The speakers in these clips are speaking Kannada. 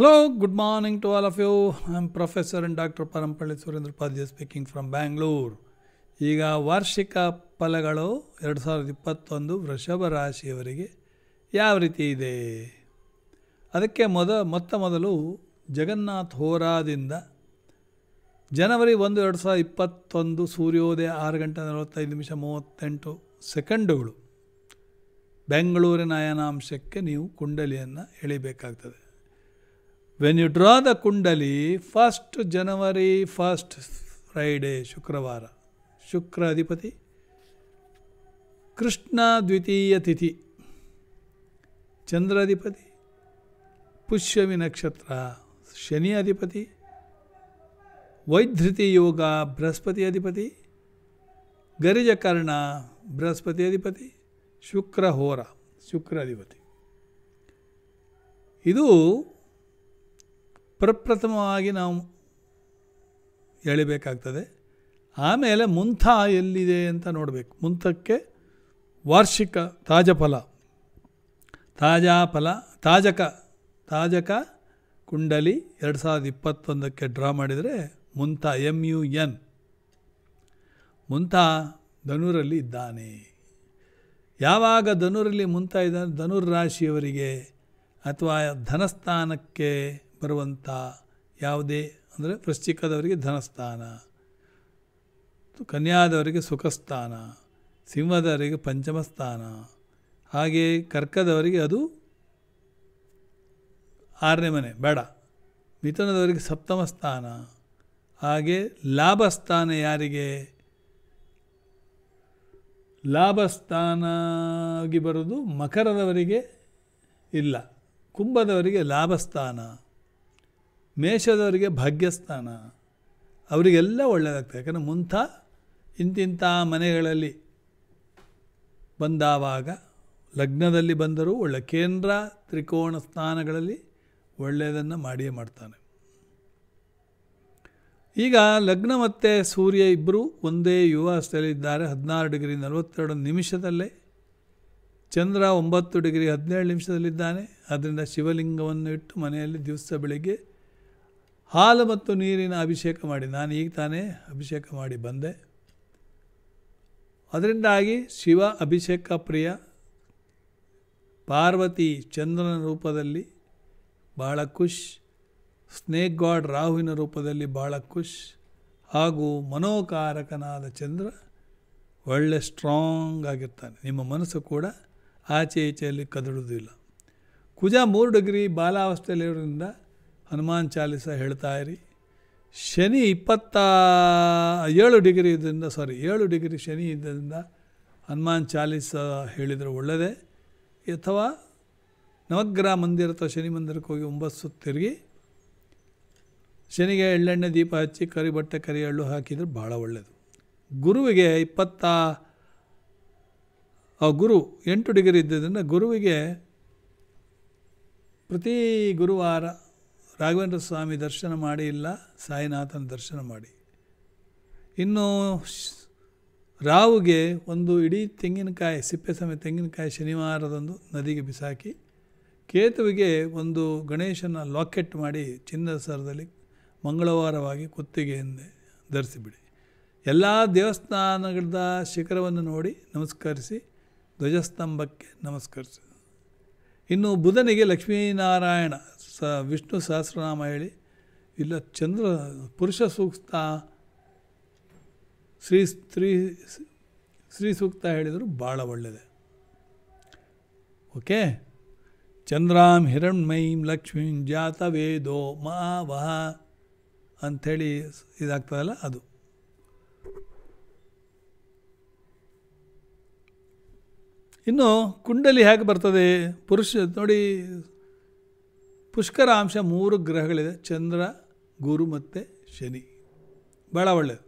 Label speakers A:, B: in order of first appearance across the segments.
A: hello good morning to all of you I professor professor doctor Parampalli Parampalli Surendra Padya speaking from ಈಗ ವಾರ್ಷಿಕ ಫಲಗಳು ಎರಡು ಸಾವಿರದ ಇಪ್ಪತ್ತೊಂದು ವೃಷಭ ರಾಶಿಯವರಿಗೆ ಯಾವ ರೀತಿ ಇದೆ ಅದಕ್ಕೆ ಮೊದ ಮೊತ್ತ ಮೊದಲು ಜಗನ್ನಾಥ್ ಹೋರಾದಿಂದ ಜನವರಿ ಒಂದು ಎರಡು ಸಾವಿರದ ಇಪ್ಪತ್ತೊಂದು ಸೂರ್ಯೋದಯ ಆರು ಗಂಟೆ ನಲವತ್ತೈದು ನಿಮಿಷ ಮೂವತ್ತೆಂಟು ಸೆಕೆಂಡುಗಳು ಬೆಂಗಳೂರಿನ ಅಯನಾಂಶಕ್ಕೆ ನೀವು ಕುಂಡಲಿಯನ್ನು ಎಳಿಬೇಕಾಗ್ತದೆ when you draw the kundali first January first Friday ಶುಕ್ರವಾರ ಶುಕ್ರ ಅಧಿಪತಿ ಕೃಷ್ಣ ದ್ವಿತೀಯ ತಿಥಿ ಚಂದ್ರಾಧಿಪತಿ ಪುಷ್ಯಮಿ ನಕ್ಷತ್ರ ಶನಿ ಅಧಿಪತಿ ವೈಧೃತಿ ಯೋಗ ಬೃಹಸ್ಪತಿ ಅಧಿಪತಿ ಗರಿಜಕರ್ಣ ಬೃಹಸ್ಪತಿ ಅಧಿಪತಿ ಶುಕ್ರ ಹೋರ ಶುಕ್ರ ಅಧಿಪತಿ ಇದು ಪ್ರಪ್ರಥಮವಾಗಿ ನಾವು ಎಳಿಬೇಕಾಗ್ತದೆ ಆಮೇಲೆ ಮುಂಥ ಎಲ್ಲಿದೆ ಅಂತ ನೋಡಬೇಕು ಮುಂಥಕ್ಕೆ ವಾರ್ಷಿಕ ಫಲ ತಾಜಾ ಫಲ ತಾಜಕ ತಾಜಕ ಕುಂಡಲಿ ಎರಡು ಸಾವಿರದ ಇಪ್ಪತ್ತೊಂದಕ್ಕೆ ಡ್ರಾ ಮಾಡಿದರೆ ಮುಂತ ಎಮ್ ಯು ಎನ್ ಮುಂತ ಧನುರಲ್ಲಿ ಇದ್ದಾನೆ ಯಾವಾಗ ಧನುರಲ್ಲಿ ಮುಂತ ಇದ್ದಾನೆ ಧನುರ್ ರಾಶಿಯವರಿಗೆ ಅಥವಾ ಧನಸ್ಥಾನಕ್ಕೆ ಬರುವಂಥ ಯಾವುದೇ ಅಂದರೆ ವೃಶ್ಚಿಕದವರಿಗೆ ಧನಸ್ಥಾನ ಕನ್ಯಾದವರಿಗೆ ಸುಖಸ್ಥಾನ ಸಿಂಹದವರಿಗೆ ಪಂಚಮಸ್ಥಾನ ಹಾಗೆ ಕರ್ಕದವರಿಗೆ ಅದು ಆರನೇ ಮನೆ ಬೇಡ ಮಿಥುನದವರಿಗೆ ಸಪ್ತಮ ಸ್ಥಾನ ಹಾಗೆ ಲಾಭಸ್ಥಾನ ಯಾರಿಗೆ ಆಗಿ ಬರೋದು ಮಕರದವರಿಗೆ ಇಲ್ಲ ಕುಂಭದವರಿಗೆ ಲಾಭಸ್ಥಾನ ಮೇಷದವರಿಗೆ ಭಾಗ್ಯಸ್ಥಾನ ಅವರಿಗೆಲ್ಲ ಒಳ್ಳೆಯದಾಗ್ತದೆ ಯಾಕಂದರೆ ಮುಂಥ ಇಂತಿಂಥ ಮನೆಗಳಲ್ಲಿ ಬಂದಾವಾಗ ಲಗ್ನದಲ್ಲಿ ಬಂದರೂ ಒಳ್ಳೆ ಕೇಂದ್ರ ತ್ರಿಕೋಣ ಸ್ಥಾನಗಳಲ್ಲಿ ಒಳ್ಳೆಯದನ್ನು ಮಾಡಿಯೇ ಮಾಡ್ತಾನೆ ಈಗ ಲಗ್ನ ಮತ್ತು ಸೂರ್ಯ ಇಬ್ಬರು ಒಂದೇ ಯುವ ಇದ್ದಾರೆ ಹದಿನಾರು ಡಿಗ್ರಿ ನಲವತ್ತೆರಡು ನಿಮಿಷದಲ್ಲೇ ಚಂದ್ರ ಒಂಬತ್ತು ಡಿಗ್ರಿ ಹದಿನೇಳು ನಿಮಿಷದಲ್ಲಿದ್ದಾನೆ ಅದರಿಂದ ಶಿವಲಿಂಗವನ್ನು ಇಟ್ಟು ಮನೆಯಲ್ಲಿ ದಿವಸ ಬೆಳಿಗ್ಗೆ ಹಾಲು ಮತ್ತು ನೀರಿನ ಅಭಿಷೇಕ ಮಾಡಿ ನಾನು ಈಗ ತಾನೇ ಅಭಿಷೇಕ ಮಾಡಿ ಬಂದೆ ಅದರಿಂದಾಗಿ ಶಿವ ಅಭಿಷೇಕ ಪ್ರಿಯ ಪಾರ್ವತಿ ಚಂದ್ರನ ರೂಪದಲ್ಲಿ ಭಾಳ ಖುಷ್ ಸ್ನೇಕ್ ಗಾಡ್ ರಾಹುವಿನ ರೂಪದಲ್ಲಿ ಭಾಳ ಖುಷ್ ಹಾಗೂ ಮನೋಕಾರಕನಾದ ಚಂದ್ರ ಒಳ್ಳೆ ಸ್ಟ್ರಾಂಗ್ ಆಗಿರ್ತಾನೆ ನಿಮ್ಮ ಮನಸ್ಸು ಕೂಡ ಆಚೆ ಈಚೆಯಲ್ಲಿ ಕದಡುವುದಿಲ್ಲ ಕುಜ ಮೂರು ಡಿಗ್ರಿ ಬಾಲಾವಸ್ಥೆಯಲ್ಲಿರೋದ್ರಿಂದ ಹನುಮಾನ್ ಚಾಲಿಸ ಹೇಳ್ತಾ ಇರಿ ಶನಿ ಇಪ್ಪತ್ತ ಏಳು ಡಿಗ್ರಿ ಇದರಿಂದ ಸಾರಿ ಏಳು ಡಿಗ್ರಿ ಶನಿ ಇದರಿಂದ ಹನುಮಾನ್ ಚಾಲಿಸ ಹೇಳಿದರೆ ಒಳ್ಳೆಯದೇ ಅಥವಾ ನವಗ್ರಹ ಮಂದಿರ ಅಥವಾ ಶನಿ ಮಂದಿರಕ್ಕೆ ಹೋಗಿ ಒಂಬತ್ತು ಸುತ್ತು ತಿರುಗಿ ಶನಿಗೆ ಎಳ್ಳೆಣ್ಣೆ ದೀಪ ಹಚ್ಚಿ ಕರಿ ಬಟ್ಟೆ ಕರಿ ಎಳ್ಳು ಹಾಕಿದರೆ ಭಾಳ ಒಳ್ಳೆಯದು ಗುರುವಿಗೆ ಇಪ್ಪತ್ತ ಗುರು ಎಂಟು ಡಿಗ್ರಿ ಇದ್ದಿದ್ದರಿಂದ ಗುರುವಿಗೆ ಪ್ರತಿ ಗುರುವಾರ ರಾಘವೇಂದ್ರ ಸ್ವಾಮಿ ದರ್ಶನ ಮಾಡಿ ಇಲ್ಲ ಸಾಯಿನಾಥನ ದರ್ಶನ ಮಾಡಿ ಇನ್ನು ರಾವುಗೆ ಒಂದು ಇಡೀ ತೆಂಗಿನಕಾಯಿ ಸಿಪ್ಪೆ ಸಮಯ ತೆಂಗಿನಕಾಯಿ ಶನಿವಾರದಂದು ನದಿಗೆ ಬಿಸಾಕಿ ಕೇತುವಿಗೆ ಒಂದು ಗಣೇಶನ ಲಾಕೆಟ್ ಮಾಡಿ ಚಿನ್ನದ ಸರದಲ್ಲಿ ಮಂಗಳವಾರವಾಗಿ ಕುತ್ತಿಗೆಯಿಂದ ಧರಿಸಿಬಿಡಿ ಎಲ್ಲ ದೇವಸ್ಥಾನಗಳ ಶಿಖರವನ್ನು ನೋಡಿ ನಮಸ್ಕರಿಸಿ ಧ್ವಜಸ್ತಂಭಕ್ಕೆ ನಮಸ್ಕರಿಸಿ ಇನ್ನು ಬುಧನಿಗೆ ಲಕ್ಷ್ಮೀನಾರಾಯಣ ಸ ವಿಷ್ಣು ಸಹಸ್ರನಾಮ ಹೇಳಿ ಇಲ್ಲ ಚಂದ್ರ ಪುರುಷ ಸೂಕ್ತ ಶ್ರೀ ಸ್ತ್ರೀ ಶ್ರೀ ಸೂಕ್ತ ಹೇಳಿದರು ಭಾಳ ಒಳ್ಳೆಯದೆ ಓಕೆ ಚಂದ್ರಾಂ ಹಿರಣ್ಮಯೀಂ ಲಕ್ಷ್ಮೀಂ ಜಾತ ವೇದೋ ಮಾ ಅಂಥೇಳಿ ಇದಾಗ್ತದಲ್ಲ ಅದು ಇನ್ನು ಕುಂಡಲಿ ಹೇಗೆ ಬರ್ತದೆ ಪುರುಷ ನೋಡಿ ಪುಷ್ಕರಾಂಶ ಮೂರು ಗ್ರಹಗಳಿದೆ ಚಂದ್ರ ಗುರು ಮತ್ತು ಶನಿ ಭಾಳ ಒಳ್ಳೆಯದು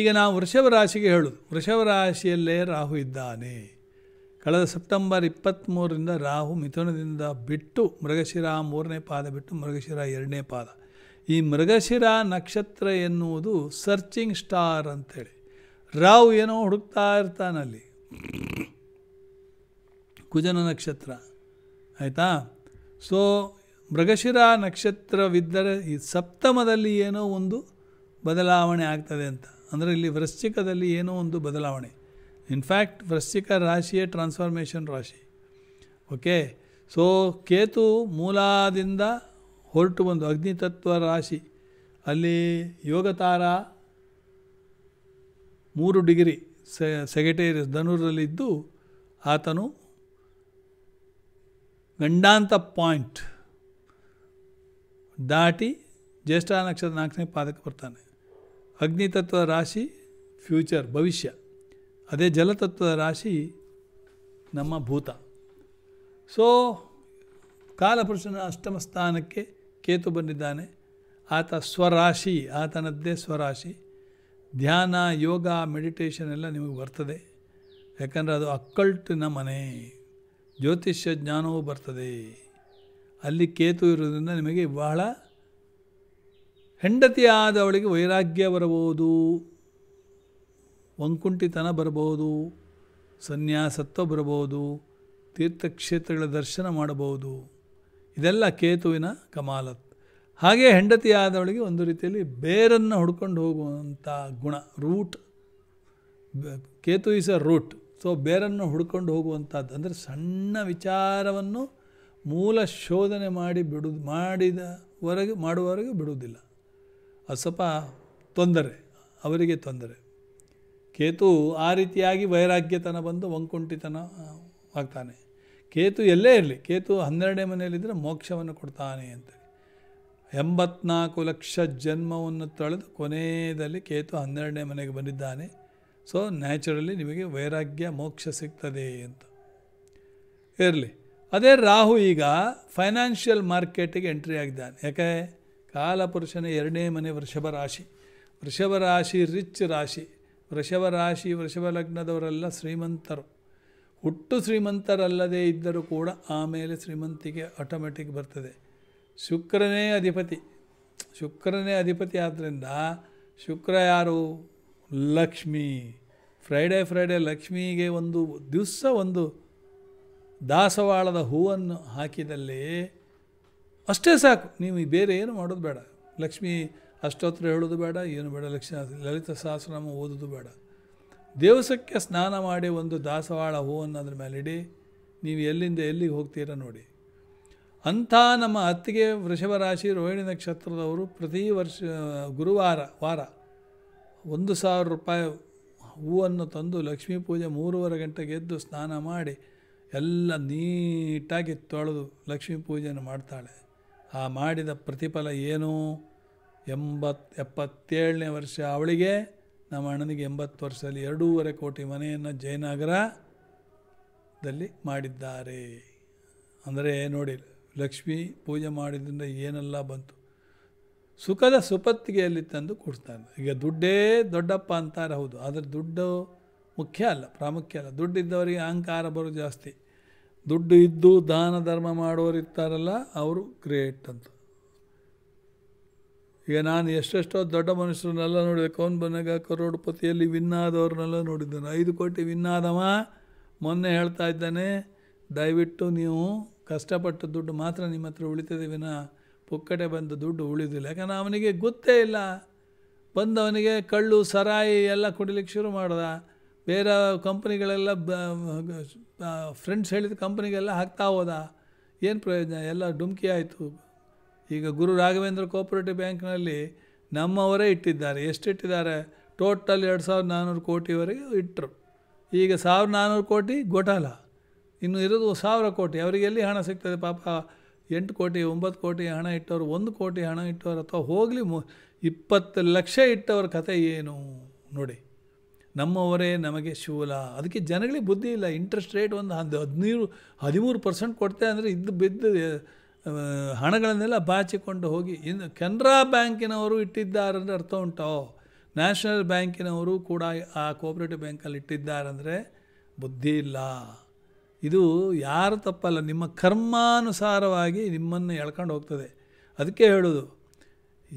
A: ಈಗ ನಾವು ವೃಷಭ ರಾಶಿಗೆ ಹೇಳೋದು ವೃಷಭ ರಾಶಿಯಲ್ಲೇ ರಾಹು ಇದ್ದಾನೆ ಕಳೆದ ಸೆಪ್ಟೆಂಬರ್ ಇಪ್ಪತ್ತ್ಮೂರರಿಂದ ರಾಹು ಮಿಥುನದಿಂದ ಬಿಟ್ಟು ಮೃಗಶಿರ ಮೂರನೇ ಪಾದ ಬಿಟ್ಟು ಮೃಗಶಿರ ಎರಡನೇ ಪಾದ ಈ ಮೃಗಶಿರ ನಕ್ಷತ್ರ ಎನ್ನುವುದು ಸರ್ಚಿಂಗ್ ಸ್ಟಾರ್ ಅಂತೇಳಿ ರಾಹು ಏನೋ ಹುಡುಕ್ತಾ ಇರ್ತಾನಲ್ಲಿ ಕುಜನ ನಕ್ಷತ್ರ ಆಯಿತಾ ಸೊ ಮೃಗಶಿರ ನಕ್ಷತ್ರವಿದ್ದರೆ ಈ ಸಪ್ತಮದಲ್ಲಿ ಏನೋ ಒಂದು ಬದಲಾವಣೆ ಆಗ್ತದೆ ಅಂತ ಅಂದರೆ ಇಲ್ಲಿ ವೃಶ್ಚಿಕದಲ್ಲಿ ಏನೋ ಒಂದು ಬದಲಾವಣೆ ಇನ್ಫ್ಯಾಕ್ಟ್ ವೃಶ್ಚಿಕ ರಾಶಿಯೇ ಟ್ರಾನ್ಸ್ಫಾರ್ಮೇಷನ್ ರಾಶಿ ಓಕೆ ಸೊ ಕೇತು ಮೂಲದಿಂದ ಹೊರಟು ಬಂದು ಅಗ್ನಿತತ್ವ ರಾಶಿ ಅಲ್ಲಿ ಯೋಗತಾರ ಮೂರು ಡಿಗ್ರಿ ಸೆ ಸೆಗೆಟೇರಿಯಸ್ ಧನುರಲ್ಲಿದ್ದು ಆತನು ಗಂಡಾಂತ ಪಾಯಿಂಟ್ ದಾಟಿ ಜ್ಯೇಷ್ಠ ನಕ್ಷತ್ರ ನಾಲ್ಕನೇ ಪಾದಕ್ಕೆ ಬರ್ತಾನೆ ಅಗ್ನಿತತ್ವದ ರಾಶಿ ಫ್ಯೂಚರ್ ಭವಿಷ್ಯ ಅದೇ ಜಲತತ್ವದ ರಾಶಿ ನಮ್ಮ ಭೂತ ಸೊ ಕಾಲಪುರುಷನ ಅಷ್ಟಮ ಸ್ಥಾನಕ್ಕೆ ಕೇತು ಬಂದಿದ್ದಾನೆ ಆತ ಸ್ವರಾಶಿ ಆತನದ್ದೇ ಸ್ವರಾಶಿ ಧ್ಯಾನ ಯೋಗ ಮೆಡಿಟೇಷನ್ ಎಲ್ಲ ನಿಮಗೆ ಬರ್ತದೆ ಯಾಕಂದರೆ ಅದು ಅಕ್ಕಲ್ಟಿನ ಮನೆ ಜ್ಯೋತಿಷ್ಯ ಜ್ಞಾನವೂ ಬರ್ತದೆ ಅಲ್ಲಿ ಕೇತು ಇರೋದ್ರಿಂದ ನಿಮಗೆ ಬಹಳ ಹೆಂಡತಿಯಾದವಳಿಗೆ ವೈರಾಗ್ಯ ಬರಬಹುದು ವಂಕುಂಠಿತನ ಬರಬಹುದು ಸನ್ಯಾಸತ್ವ ಬರಬಹುದು ತೀರ್ಥಕ್ಷೇತ್ರಗಳ ದರ್ಶನ ಮಾಡಬಹುದು ಇದೆಲ್ಲ ಕೇತುವಿನ ಕಮಾಲತ್ ಹಾಗೆ ಹೆಂಡತಿಯಾದವಳಿಗೆ ಒಂದು ರೀತಿಯಲ್ಲಿ ಬೇರನ್ನು ಹುಡ್ಕೊಂಡು ಹೋಗುವಂಥ ಗುಣ root Ketu is a root so ಬೇರನ್ನು ಹುಡ್ಕೊಂಡು ಹೋಗುವಂಥದ್ದು ಅಂದರೆ ಸಣ್ಣ ವಿಚಾರವನ್ನು ಮೂಲ ಶೋಧನೆ ಮಾಡಿ ಬಿಡು ಮಾಡಿದವರೆಗೆ ಮಾಡುವವರೆಗೆ ಬಿಡುವುದಿಲ್ಲ ಅದು ಸ್ವಲ್ಪ ತೊಂದರೆ ಅವರಿಗೆ ತೊಂದರೆ ಕೇತು ಆ ರೀತಿಯಾಗಿ ವೈರಾಗ್ಯತನ ಬಂದು ವಂಕುಂಠಿತನ ಆಗ್ತಾನೆ ಕೇತು ಎಲ್ಲೇ ಇರಲಿ ಕೇತು ಹನ್ನೆರಡನೇ ಮನೆಯಲ್ಲಿದ್ದರೆ ಮೋಕ್ಷವನ್ನು ಕೊಡ್ತಾನೆ ಅಂತ ಎಂಬತ್ನಾಲ್ಕು ಲಕ್ಷ ಜನ್ಮವನ್ನು ತಳೆದು ಕೊನೆಯಲ್ಲಿ ಕೇತು ಹನ್ನೆರಡನೇ ಮನೆಗೆ ಬಂದಿದ್ದಾನೆ ಸೊ ನ್ಯಾಚುರಲಿ ನಿಮಗೆ ವೈರಾಗ್ಯ ಮೋಕ್ಷ ಸಿಗ್ತದೆ ಅಂತ ಇರಲಿ ಅದೇ ರಾಹು ಈಗ ಫೈನಾನ್ಷಿಯಲ್ ಮಾರ್ಕೆಟಿಗೆ ಎಂಟ್ರಿ ಆಗಿದ್ದಾನೆ ಯಾಕೆ ಕಾಲಪುರುಷನ ಎರಡನೇ ಮನೆ ವೃಷಭ ರಾಶಿ ವೃಷಭ ರಾಶಿ ರಿಚ್ ರಾಶಿ ವೃಷಭ ರಾಶಿ ವೃಷಭ ಲಗ್ನದವರೆಲ್ಲ ಶ್ರೀಮಂತರು ಹುಟ್ಟು ಶ್ರೀಮಂತರಲ್ಲದೇ ಇದ್ದರೂ ಕೂಡ ಆಮೇಲೆ ಶ್ರೀಮಂತಿಗೆ ಆಟೋಮೆಟಿಕ್ ಬರ್ತದೆ ಶುಕ್ರನೇ ಅಧಿಪತಿ ಶುಕ್ರನೇ ಅಧಿಪತಿ ಆದ್ದರಿಂದ ಶುಕ್ರ ಯಾರು ಲಕ್ಷ್ಮಿ ಫ್ರೈಡೇ ಫ್ರೈಡೇ ಲಕ್ಷ್ಮಿಗೆ ಒಂದು ದಿವಸ ಒಂದು ದಾಸವಾಳದ ಹೂವನ್ನು ಹಾಕಿದಲ್ಲಿ ಅಷ್ಟೇ ಸಾಕು ನೀವು ಬೇರೆ ಏನು ಮಾಡೋದು ಬೇಡ ಲಕ್ಷ್ಮಿ ಅಷ್ಟೋತ್ರ ಹೇಳೋದು ಬೇಡ ಏನು ಬೇಡ ಲಕ್ಷ್ಮೀ ಲಲಿತ ಸಹಸ್ರನಾಮ ಓದೋದು ಬೇಡ ದೇವಸಕ್ಕೆ ಸ್ನಾನ ಮಾಡಿ ಒಂದು ದಾಸವಾಳ ಹೂವನ್ನು ಅದ್ರ ಮೇಲೆ ಇಡಿ ನೀವು ಎಲ್ಲಿಂದ ಎಲ್ಲಿಗೆ ಹೋಗ್ತೀರ ನೋಡಿ ಅಂಥ ನಮ್ಮ ಅತ್ತಿಗೆ ವೃಷಭ ರಾಶಿ ರೋಹಿಣಿ ನಕ್ಷತ್ರದವರು ಪ್ರತಿ ವರ್ಷ ಗುರುವಾರ ವಾರ ಒಂದು ಸಾವಿರ ರೂಪಾಯಿ ಹೂವನ್ನು ತಂದು ಲಕ್ಷ್ಮೀ ಪೂಜೆ ಮೂರುವರೆ ಗಂಟೆಗೆ ಎದ್ದು ಸ್ನಾನ ಮಾಡಿ ಎಲ್ಲ ನೀಟಾಗಿ ತೊಳೆದು ಲಕ್ಷ್ಮೀ ಪೂಜೆಯನ್ನು ಮಾಡ್ತಾಳೆ ಆ ಮಾಡಿದ ಪ್ರತಿಫಲ ಏನು ಎಂಬತ್ ಎಪ್ಪತ್ತೇಳನೇ ವರ್ಷ ಅವಳಿಗೆ ನಮ್ಮ ಅಣ್ಣನಿಗೆ ಎಂಬತ್ತು ವರ್ಷದಲ್ಲಿ ಎರಡೂವರೆ ಕೋಟಿ ಮನೆಯನ್ನು ಜಯನಗರದಲ್ಲಿ ಮಾಡಿದ್ದಾರೆ ಅಂದರೆ ನೋಡಿ ಲಕ್ಷ್ಮೀ ಪೂಜೆ ಮಾಡಿದ್ರಿಂದ ಏನೆಲ್ಲ ಬಂತು ಸುಖದ ಸುಪತ್ತಿಗೆಯಲ್ಲಿ ತಂದು ಕೊಡ್ತಾನೆ ಈಗ ದುಡ್ಡೇ ದೊಡ್ಡಪ್ಪ ಅಂತಾರೆ ಹೌದು ಆದರೆ ದುಡ್ಡು ಮುಖ್ಯ ಅಲ್ಲ ಪ್ರಾಮುಖ್ಯ ಅಲ್ಲ ದುಡ್ಡು ಇದ್ದವರಿಗೆ ಅಹಂಕಾರ ಬರೋ ಜಾಸ್ತಿ ದುಡ್ಡು ಇದ್ದು ದಾನ ಧರ್ಮ ಮಾಡೋರು ಇರ್ತಾರಲ್ಲ ಅವರು ಗ್ರೇಟ್ ಅಂತ ಈಗ ನಾನು ಎಷ್ಟೆಷ್ಟೋ ದೊಡ್ಡ ಮನುಷ್ಯರನ್ನೆಲ್ಲ ನೋಡಿದೆ ಕೌನ್ ಬನ್ನಗ ಕರೋಡ್ಪತಿಯಲ್ಲಿ ವಿನ್ನಾದವ್ರನ್ನೆಲ್ಲ ನೋಡಿದ್ದಾನೆ ಐದು ಕೋಟಿ ವಿನ್ನಾದವ ಮೊನ್ನೆ ಹೇಳ್ತಾ ಇದ್ದಾನೆ ದಯವಿಟ್ಟು ನೀವು ಕಷ್ಟಪಟ್ಟು ದುಡ್ಡು ಮಾತ್ರ ನಿಮ್ಮ ಹತ್ರ ಉಳಿತದೆ ವಿನಃ ಪುಕ್ಕಟೆ ಬಂದು ದುಡ್ಡು ಉಳಿದಿಲ್ಲ ಯಾಕಂದ್ರೆ ಅವನಿಗೆ ಗೊತ್ತೇ ಇಲ್ಲ ಬಂದವನಿಗೆ ಕಳ್ಳು ಸರಾಯಿ ಎಲ್ಲ ಕುಡಿಲಿಕ್ಕೆ ಶುರು ಮಾಡ್ದ ಬೇರೆ ಕಂಪ್ನಿಗಳೆಲ್ಲ ಫ್ರೆಂಡ್ಸ್ ಹೇಳಿದ ಕಂಪ್ನಿಗೆಲ್ಲ ಹಾಕ್ತಾ ಹೋದ ಏನು ಪ್ರಯೋಜನ ಎಲ್ಲ ಡುಮ್ಕಿ ಆಯಿತು ಈಗ ಗುರು ರಾಘವೇಂದ್ರ ಕೋಪರೇಟಿವ್ ಬ್ಯಾಂಕ್ನಲ್ಲಿ ನಮ್ಮವರೇ ಇಟ್ಟಿದ್ದಾರೆ ಎಷ್ಟಿಟ್ಟಿದ್ದಾರೆ ಟೋಟಲ್ ಎರಡು ಸಾವಿರದ ನಾನ್ನೂರು ಕೋಟಿವರೆಗೆ ಇಟ್ಟರು ಈಗ ಸಾವಿರದ ನಾನ್ನೂರು ಕೋಟಿ ಗೊಟಾಲ ಇನ್ನು ಇರೋದು ಸಾವಿರ ಕೋಟಿ ಅವರಿಗೆಲ್ಲಿ ಹಣ ಸಿಗ್ತದೆ ಪಾಪ ಎಂಟು ಕೋಟಿ ಒಂಬತ್ತು ಕೋಟಿ ಹಣ ಇಟ್ಟವರು ಒಂದು ಕೋಟಿ ಹಣ ಇಟ್ಟವರು ಅಥವಾ ಹೋಗಲಿ ಮು ಇಪ್ಪತ್ತು ಲಕ್ಷ ಇಟ್ಟವ್ರ ಕಥೆ ಏನು ನೋಡಿ ನಮ್ಮವರೇ ನಮಗೆ ಶೂಲ ಅದಕ್ಕೆ ಜನಗಳಿಗೆ ಬುದ್ಧಿ ಇಲ್ಲ ಇಂಟ್ರೆಸ್ಟ್ ರೇಟ್ ಒಂದು ಹದ್ ಹದಿನೀರು ಹದಿಮೂರು ಪರ್ಸೆಂಟ್ ಕೊಡ್ತೆ ಅಂದರೆ ಇದ್ದು ಬಿದ್ದು ಹಣಗಳನ್ನೆಲ್ಲ ಬಾಚಿಕೊಂಡು ಹೋಗಿ ಇನ್ನು ಕೆನರಾ ಬ್ಯಾಂಕಿನವರು ಇಟ್ಟಿದ್ದಾರೆ ಅಂದರೆ ಅರ್ಥ ಉಂಟೋ ನ್ಯಾಷನಲ್ ಬ್ಯಾಂಕಿನವರು ಕೂಡ ಆ ಕೋಪರೇಟಿವ್ ಬ್ಯಾಂಕಲ್ಲಿ ಇಟ್ಟಿದ್ದಾರೆಂದರೆ ಬುದ್ಧಿ ಇಲ್ಲ ಇದು ಯಾರು ತಪ್ಪಲ್ಲ ನಿಮ್ಮ ಕರ್ಮಾನುಸಾರವಾಗಿ ನಿಮ್ಮನ್ನು ಎಳ್ಕೊಂಡು ಹೋಗ್ತದೆ ಅದಕ್ಕೆ ಹೇಳೋದು